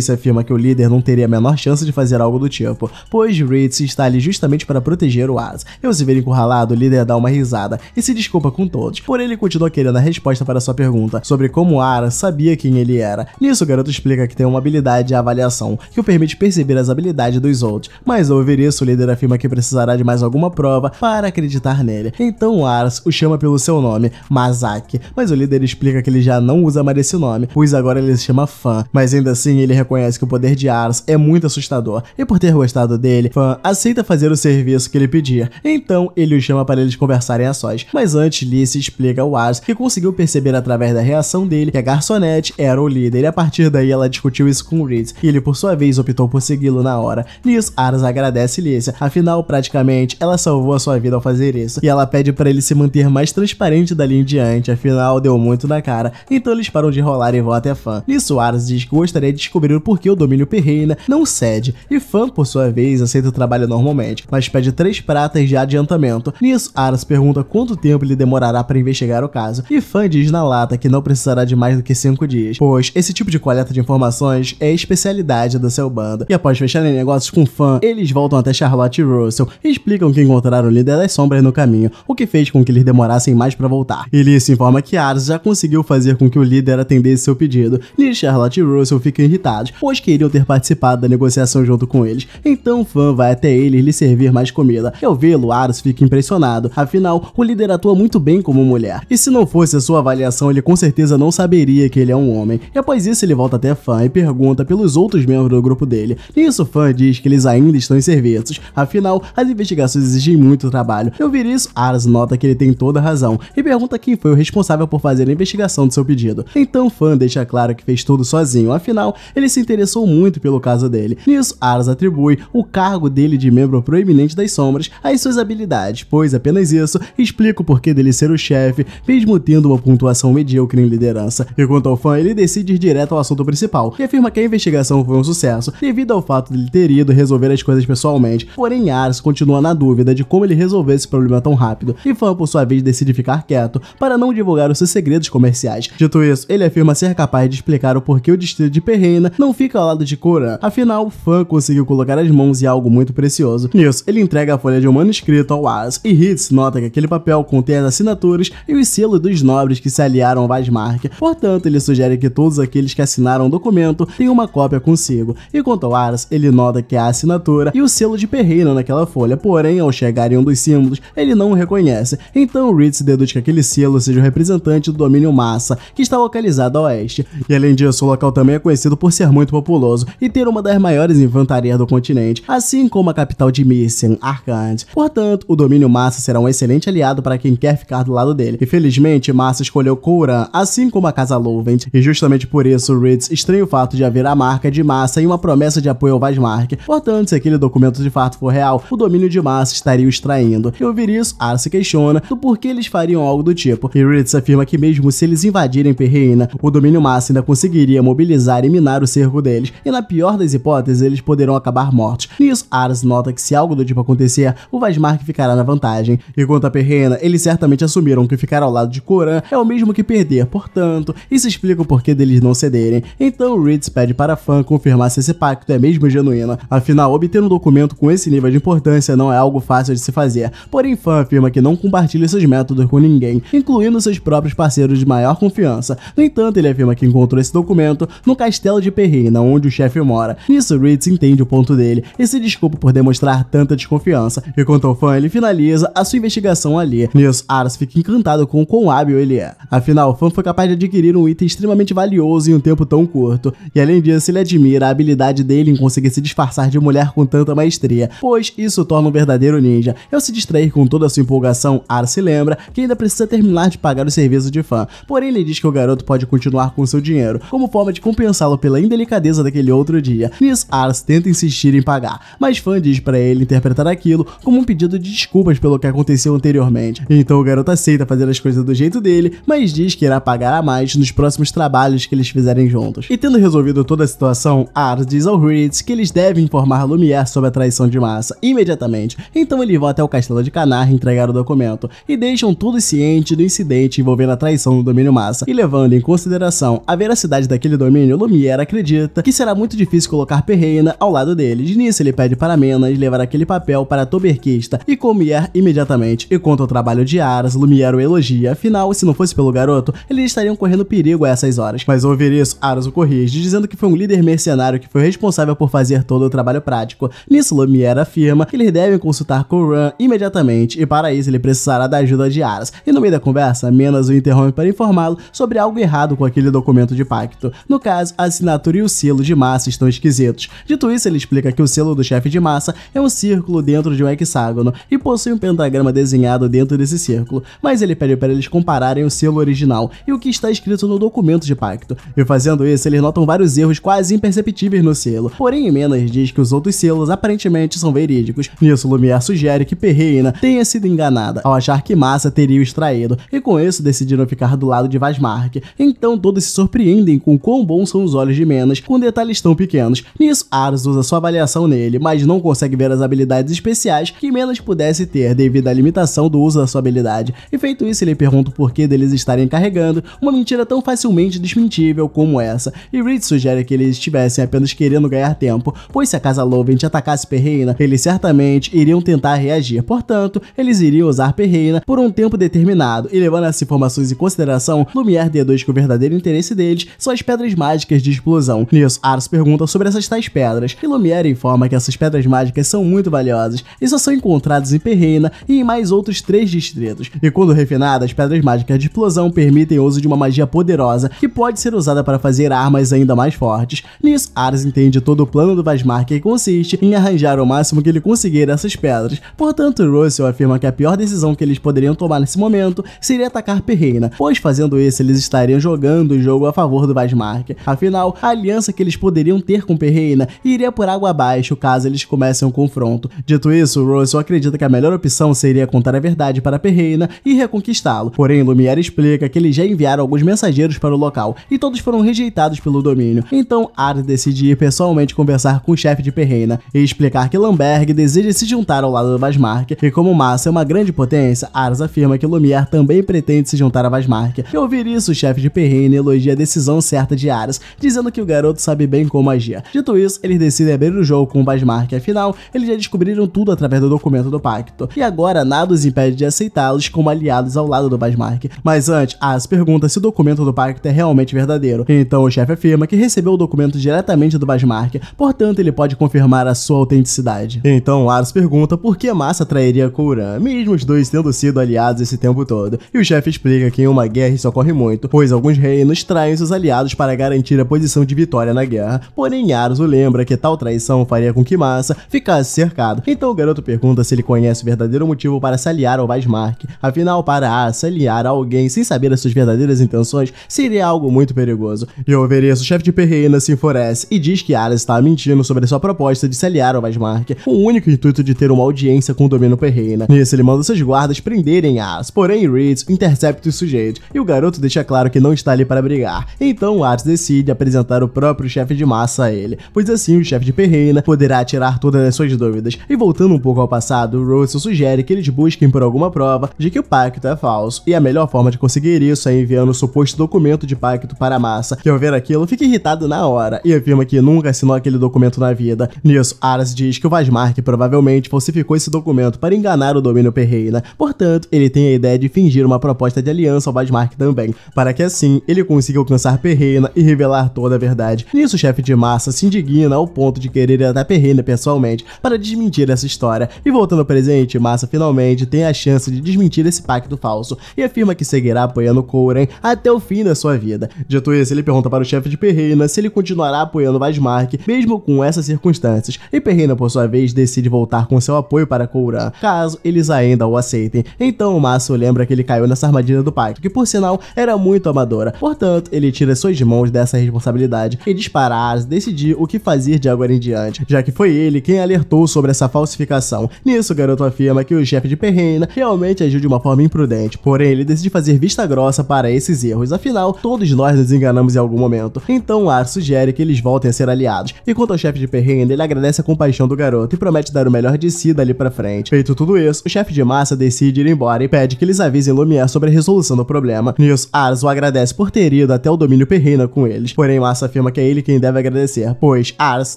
se afirma que o líder não teria a menor chance de fazer algo do tipo, pois Ritz está ali justamente para proteger o As. Ao se ver encurralado, o líder dá uma risada e se desculpa com todos, porém ele continua querendo a resposta para sua pergunta sobre como Ara sabia quem ele era. Nisso, o garoto explica que tem uma habilidade de avaliação que o permite perceber as habilidades dos outros, mas ao ouvir isso, o líder afirma que precisará de mais alguma prova para acreditar nele. Então o Aras o chama pelo seu nome, Masaki, mas o líder explica que ele já não usa mais esse nome, pois agora ele se chama Fan, mas ainda assim ele reconhece que o poder de Aras é muito assustador, e por ter gostado dele, Fan aceita fazer o serviço que ele pedia, então ele o chama para eles conversarem a sós, mas antes Lice explica ao Aras que conseguiu perceber através da reação dele que a garçonete era o líder, e a partir daí ela discutiu isso com Reed, e ele por sua vez optou por segui-lo na hora. Nisso, Aras agradece Lice, afinal praticamente ela salvou a sua vida ao fazer isso, e ela pede para ele se manter mais transparente dali em diante, afinal final deu muito na cara, então eles param de rolar e vão até Fan. Nisso, Soares diz que gostaria de descobrir o porquê o domínio Perreina não cede, e Fan, por sua vez, aceita o trabalho normalmente, mas pede três pratas de adiantamento. Nisso, Aras pergunta quanto tempo ele demorará para investigar o caso, e Fan diz na lata que não precisará de mais do que cinco dias, pois esse tipo de coleta de informações é especialidade do seu bando. E após fecharem negócios com Fan, eles voltam até Charlotte e Russell e explicam que encontraram o líder das sombras no caminho, o que fez com que eles demorassem mais para voltar. Ele se informa forma que Ares já conseguiu fazer com que o líder atendesse seu pedido. Lee, Charlotte e Russell ficam irritados, pois queriam ter participado da negociação junto com eles. Então Fan vai até ele lhe servir mais comida. Ao vê-lo, Ares fica impressionado, afinal, o líder atua muito bem como mulher. E se não fosse a sua avaliação, ele com certeza não saberia que ele é um homem. E após isso, ele volta até Fan e pergunta pelos outros membros do grupo dele. Nisso, Fan diz que eles ainda estão em serviços, afinal, as investigações exigem muito trabalho. Eu ver isso, Ares nota que ele tem toda razão e pergunta quem foi o responsável responsável por fazer a investigação do seu pedido. Então o fã deixa claro que fez tudo sozinho, afinal, ele se interessou muito pelo caso dele. Nisso, Aras atribui o cargo dele de membro proeminente das sombras às suas habilidades, pois apenas isso explica o porquê dele ser o chefe, mesmo tendo uma pontuação medíocre em liderança. E quanto ao fã, ele decide ir direto ao assunto principal e afirma que a investigação foi um sucesso devido ao fato dele ter ido resolver as coisas pessoalmente. Porém, Aras continua na dúvida de como ele resolveu esse problema tão rápido, e fã, por sua vez, decide ficar quieto para não divulgar divulgar os seus segredos comerciais. Dito isso, ele afirma ser capaz de explicar o porquê o distrito de Perreina não fica ao lado de Coran. Afinal, o fã conseguiu colocar as mãos em algo muito precioso. Nisso, ele entrega a folha de um manuscrito ao As e Hitz nota que aquele papel contém as assinaturas e os selos dos nobres que se aliaram ao Vasmark. Portanto, ele sugere que todos aqueles que assinaram o documento tenham uma cópia consigo. E quanto ao Aras, ele nota que há a assinatura e o selo de Perreina naquela folha, porém, ao chegar em um dos símbolos, ele não o reconhece. Então, Ritz deduz que aquele selo seja o representante representante do domínio Massa, que está localizado a oeste. E além disso, o local também é conhecido por ser muito populoso e ter uma das maiores infantarias do continente, assim como a capital de Mycian, Arkansas. Portanto, o domínio Massa será um excelente aliado para quem quer ficar do lado dele. E felizmente, Massa escolheu Kouran, assim como a Casa Louvent, e justamente por isso, Ritz estranha o fato de haver a marca de Massa e uma promessa de apoio ao Vasmark. Portanto, se aquele documento de fato for real, o domínio de Massa estaria o extraindo. E ouvir isso, Ar se questiona do porquê eles fariam algo do tipo. E Ritz Gates afirma que mesmo se eles invadirem Perreina, o domínio massa ainda conseguiria mobilizar e minar o cerco deles, e na pior das hipóteses, eles poderão acabar mortos. Nisso, Ars nota que se algo do tipo acontecer, o Vasmark ficará na vantagem. E quanto a Perreina, eles certamente assumiram que ficar ao lado de Coran é o mesmo que perder, portanto, isso explica o porquê deles não cederem. Então, Reeds pede para a Fan confirmar se esse pacto é mesmo genuíno. Afinal, obter um documento com esse nível de importância não é algo fácil de se fazer. Porém, Fan afirma que não compartilha seus métodos com ninguém, incluindo seus próprios parceiros de maior confiança. No entanto, ele afirma que encontrou esse documento no castelo de Perrina, onde o chefe mora. Nisso, Ritz entende o ponto dele e se desculpa por demonstrar tanta desconfiança. E quanto ao fã, ele finaliza a sua investigação ali. Nisso, Aras fica encantado com o quão hábil ele é. Afinal, o fã foi capaz de adquirir um item extremamente valioso em um tempo tão curto. E além disso, ele admira a habilidade dele em conseguir se disfarçar de mulher com tanta maestria, pois isso torna um verdadeiro ninja. Ao se distrair com toda a sua empolgação, Aras se lembra que ainda precisa terminar de pagar necessário serviço de fã. Porém, ele diz que o garoto pode continuar com seu dinheiro, como forma de compensá-lo pela indelicadeza daquele outro dia. Nisso, Ars tenta insistir em pagar, mas Fan diz para ele interpretar aquilo como um pedido de desculpas pelo que aconteceu anteriormente. Então o garoto aceita fazer as coisas do jeito dele, mas diz que irá pagar a mais nos próximos trabalhos que eles fizerem juntos. E tendo resolvido toda a situação, Ars diz ao Ritz que eles devem informar Lumière sobre a traição de massa imediatamente. Então eles vão até o castelo de Canar entregar o documento e deixam todos cientes do incidente envolvendo a traição do domínio massa e levando em consideração a veracidade daquele domínio, Lumière acredita que será muito difícil colocar Perreina ao lado deles. Nisso, ele pede para Menas levar aquele papel para Toberquista e Comier imediatamente. E quanto ao trabalho de Aras, Lumière o elogia, afinal, se não fosse pelo garoto, eles estariam correndo perigo a essas horas. Mas ao ouvir isso, Aras o corrige, dizendo que foi um líder mercenário que foi responsável por fazer todo o trabalho prático. Nisso, Lumière afirma que eles devem consultar Run imediatamente, e para isso ele precisará da ajuda de Aras. E no meio da conversa, Menas apenas o interrompe para informá-lo sobre algo errado com aquele documento de pacto. No caso, a assinatura e o selo de massa estão esquisitos. Dito isso, ele explica que o selo do chefe de massa é um círculo dentro de um hexágono e possui um pentagrama desenhado dentro desse círculo, mas ele pede para eles compararem o selo original e o que está escrito no documento de pacto. E fazendo isso, eles notam vários erros quase imperceptíveis no selo, porém Menas diz que os outros selos aparentemente são verídicos. Nisso, Lumière sugere que Perreina tenha sido enganada ao achar que Massa teria o extraído, e com isso começo decidiram ficar do lado de Vasmark, então todos se surpreendem com quão bons são os olhos de Menas com detalhes tão pequenos. Nisso, Ars usa sua avaliação nele, mas não consegue ver as habilidades especiais que Menas pudesse ter devido à limitação do uso da sua habilidade. E feito isso, ele pergunta o porquê deles estarem carregando uma mentira tão facilmente desmentível como essa, e Reed sugere que eles estivessem apenas querendo ganhar tempo, pois se a Casa Loven te atacasse Perreina, eles certamente iriam tentar reagir, portanto, eles iriam usar Perreina por um tempo determinado, e levando a essas informações em consideração, Lumière deduz que o verdadeiro interesse deles são as pedras mágicas de explosão. Nisso, Ars pergunta sobre essas tais pedras, e Lumière informa que essas pedras mágicas são muito valiosas e só são encontradas em Perreina e em mais outros três distritos. E quando refinadas, pedras mágicas de explosão permitem o uso de uma magia poderosa que pode ser usada para fazer armas ainda mais fortes. Nisso, Ars entende todo o plano do Vasmar que consiste em arranjar o máximo que ele conseguir essas pedras. Portanto, Russell afirma que a pior decisão que eles poderiam tomar nesse momento seria atacar placar pois fazendo isso eles estariam jogando o jogo a favor do Vasmark. Afinal, a aliança que eles poderiam ter com Perreina iria por água abaixo caso eles comecem um confronto. Dito isso, Russell acredita que a melhor opção seria contar a verdade para Perreina e reconquistá-lo. Porém, Lumière explica que eles já enviaram alguns mensageiros para o local e todos foram rejeitados pelo domínio. Então, Ar decide ir pessoalmente conversar com o chefe de Perreina e explicar que Lamberg deseja se juntar ao lado do Vasmark e como Massa é uma grande potência, Ars afirma que Lumière também pretende adolescentes se juntar a Vasmark. E ouvir isso, o chefe de Perrine elogia a decisão certa de Aras, dizendo que o garoto sabe bem como agir. Dito isso, eles decidem abrir o jogo com o Vasmark, afinal, eles já descobriram tudo através do documento do pacto. E agora, nada os impede de aceitá-los como aliados ao lado do Vasmark. Mas antes, Aras pergunta se o documento do pacto é realmente verdadeiro. Então, o chefe afirma que recebeu o documento diretamente do Vasmark, portanto, ele pode confirmar a sua autenticidade. Então, Aras pergunta por que Massa trairia Kouran, mesmo os dois tendo sido aliados esse tempo todo. E o chefe explica que em uma guerra isso ocorre muito, pois alguns reinos traem seus aliados para garantir a posição de vitória na guerra. Porém, Yaruso lembra que tal traição faria com que Massa ficasse cercado. Então o garoto pergunta se ele conhece o verdadeiro motivo para se aliar ao Bismarck. Afinal, para A se aliar a alguém sem saber as suas verdadeiras intenções seria algo muito perigoso. E o chefe de Perreina, se enfurece e diz que Aras está mentindo sobre sua proposta de se aliar ao Bismarck, com o único intuito de ter uma audiência com o domínio Perreina. Nisso, ele manda seus guardas prenderem Aras. Porém, Reeds intercede intercepta os sujeitos, e o garoto deixa claro que não está ali para brigar. Então Ares decide apresentar o próprio chefe de massa a ele, pois assim o chefe de Perreina poderá tirar todas as suas dúvidas. E voltando um pouco ao passado, Russell sugere que eles busquem por alguma prova de que o pacto é falso, e a melhor forma de conseguir isso é enviando o suposto documento de pacto para a massa, que ao ver aquilo fica irritado na hora, e afirma que nunca assinou aquele documento na vida. Nisso, Aras diz que o Vasmark provavelmente falsificou esse documento para enganar o domínio Perreina, portanto, ele tem a ideia de fingir uma proposta proposta de aliança ao Basmark também, para que assim ele consiga alcançar Perrena e revelar toda a verdade. Nisso, o chefe de massa se indigna ao ponto de querer ir até Perrena pessoalmente para desmentir essa história. E voltando ao presente, Massa finalmente tem a chance de desmentir esse pacto falso e afirma que seguirá apoiando Kouren até o fim da sua vida. Dito isso, ele pergunta para o chefe de Perrena se ele continuará apoiando Basmark mesmo com essas circunstâncias. E Perrena, por sua vez, decide voltar com seu apoio para Kouran, caso eles ainda o aceitem. Então, Massa lembra que ele caiu nessa armadilha armadilha do pai, que por sinal era muito amadora. Portanto, ele tira suas mãos dessa responsabilidade e disparar decidir o que fazer de agora em diante, já que foi ele quem alertou sobre essa falsificação. Nisso, o garoto afirma que o chefe de Perrena realmente agiu de uma forma imprudente, porém ele decide fazer vista grossa para esses erros, afinal, todos nós nos enganamos em algum momento. Então, Ar sugere que eles voltem a ser aliados, e quanto ao chefe de Perrena, ele agradece a compaixão do garoto e promete dar o melhor de si dali pra frente. Feito tudo isso, o chefe de massa decide ir embora e pede que eles avisem Lumière sobre sobre a resolução do problema. Nisso, Aras o agradece por ter ido até o domínio Perrina com eles, porém Massa afirma que é ele quem deve agradecer, pois Ars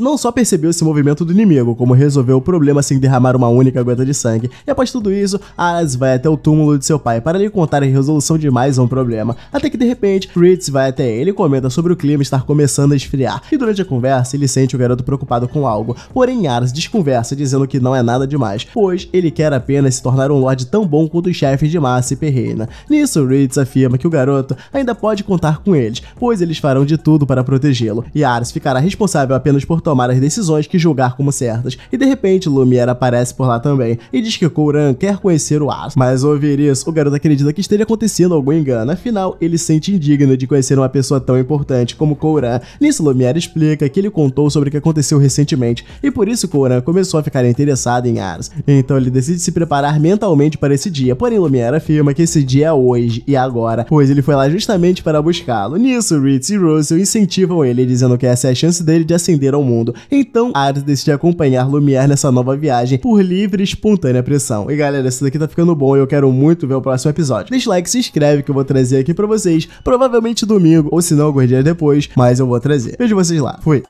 não só percebeu esse movimento do inimigo, como resolveu o problema sem derramar uma única gota de sangue. E após tudo isso, Ars vai até o túmulo de seu pai para lhe contar a resolução de mais um problema, até que de repente, Fritz vai até ele e comenta sobre o clima estar começando a esfriar, e durante a conversa ele sente o garoto preocupado com algo, porém Ars desconversa dizendo que não é nada demais, pois ele quer apenas se tornar um lord tão bom quanto os chefes de Massa e Perrina. Nisso, Reeds afirma que o garoto ainda pode contar com eles, pois eles farão de tudo para protegê-lo, e Ares ficará responsável apenas por tomar as decisões que julgar como certas. E de repente, Lumiere aparece por lá também e diz que Kouran quer conhecer o Ares. Mas ao ouvir isso, o garoto acredita que esteja acontecendo algum engano, afinal, ele sente indigno de conhecer uma pessoa tão importante como Kouran. Nisso, Lumiere explica que ele contou sobre o que aconteceu recentemente, e por isso Kouran começou a ficar interessado em Ares. Então ele decide se preparar mentalmente para esse dia, porém Lumiere afirma que esse dia é hoje e agora, pois ele foi lá justamente para buscá-lo. Nisso, Ritz e Russell incentivam ele, dizendo que essa é a chance dele de ascender ao mundo. Então, Ares decide acompanhar Lumière nessa nova viagem por livre e espontânea pressão. E galera, isso daqui tá ficando bom e eu quero muito ver o próximo episódio. Deixa o like, se inscreve que eu vou trazer aqui para vocês, provavelmente domingo, ou se não, alguns depois, mas eu vou trazer. Vejo vocês lá. Fui!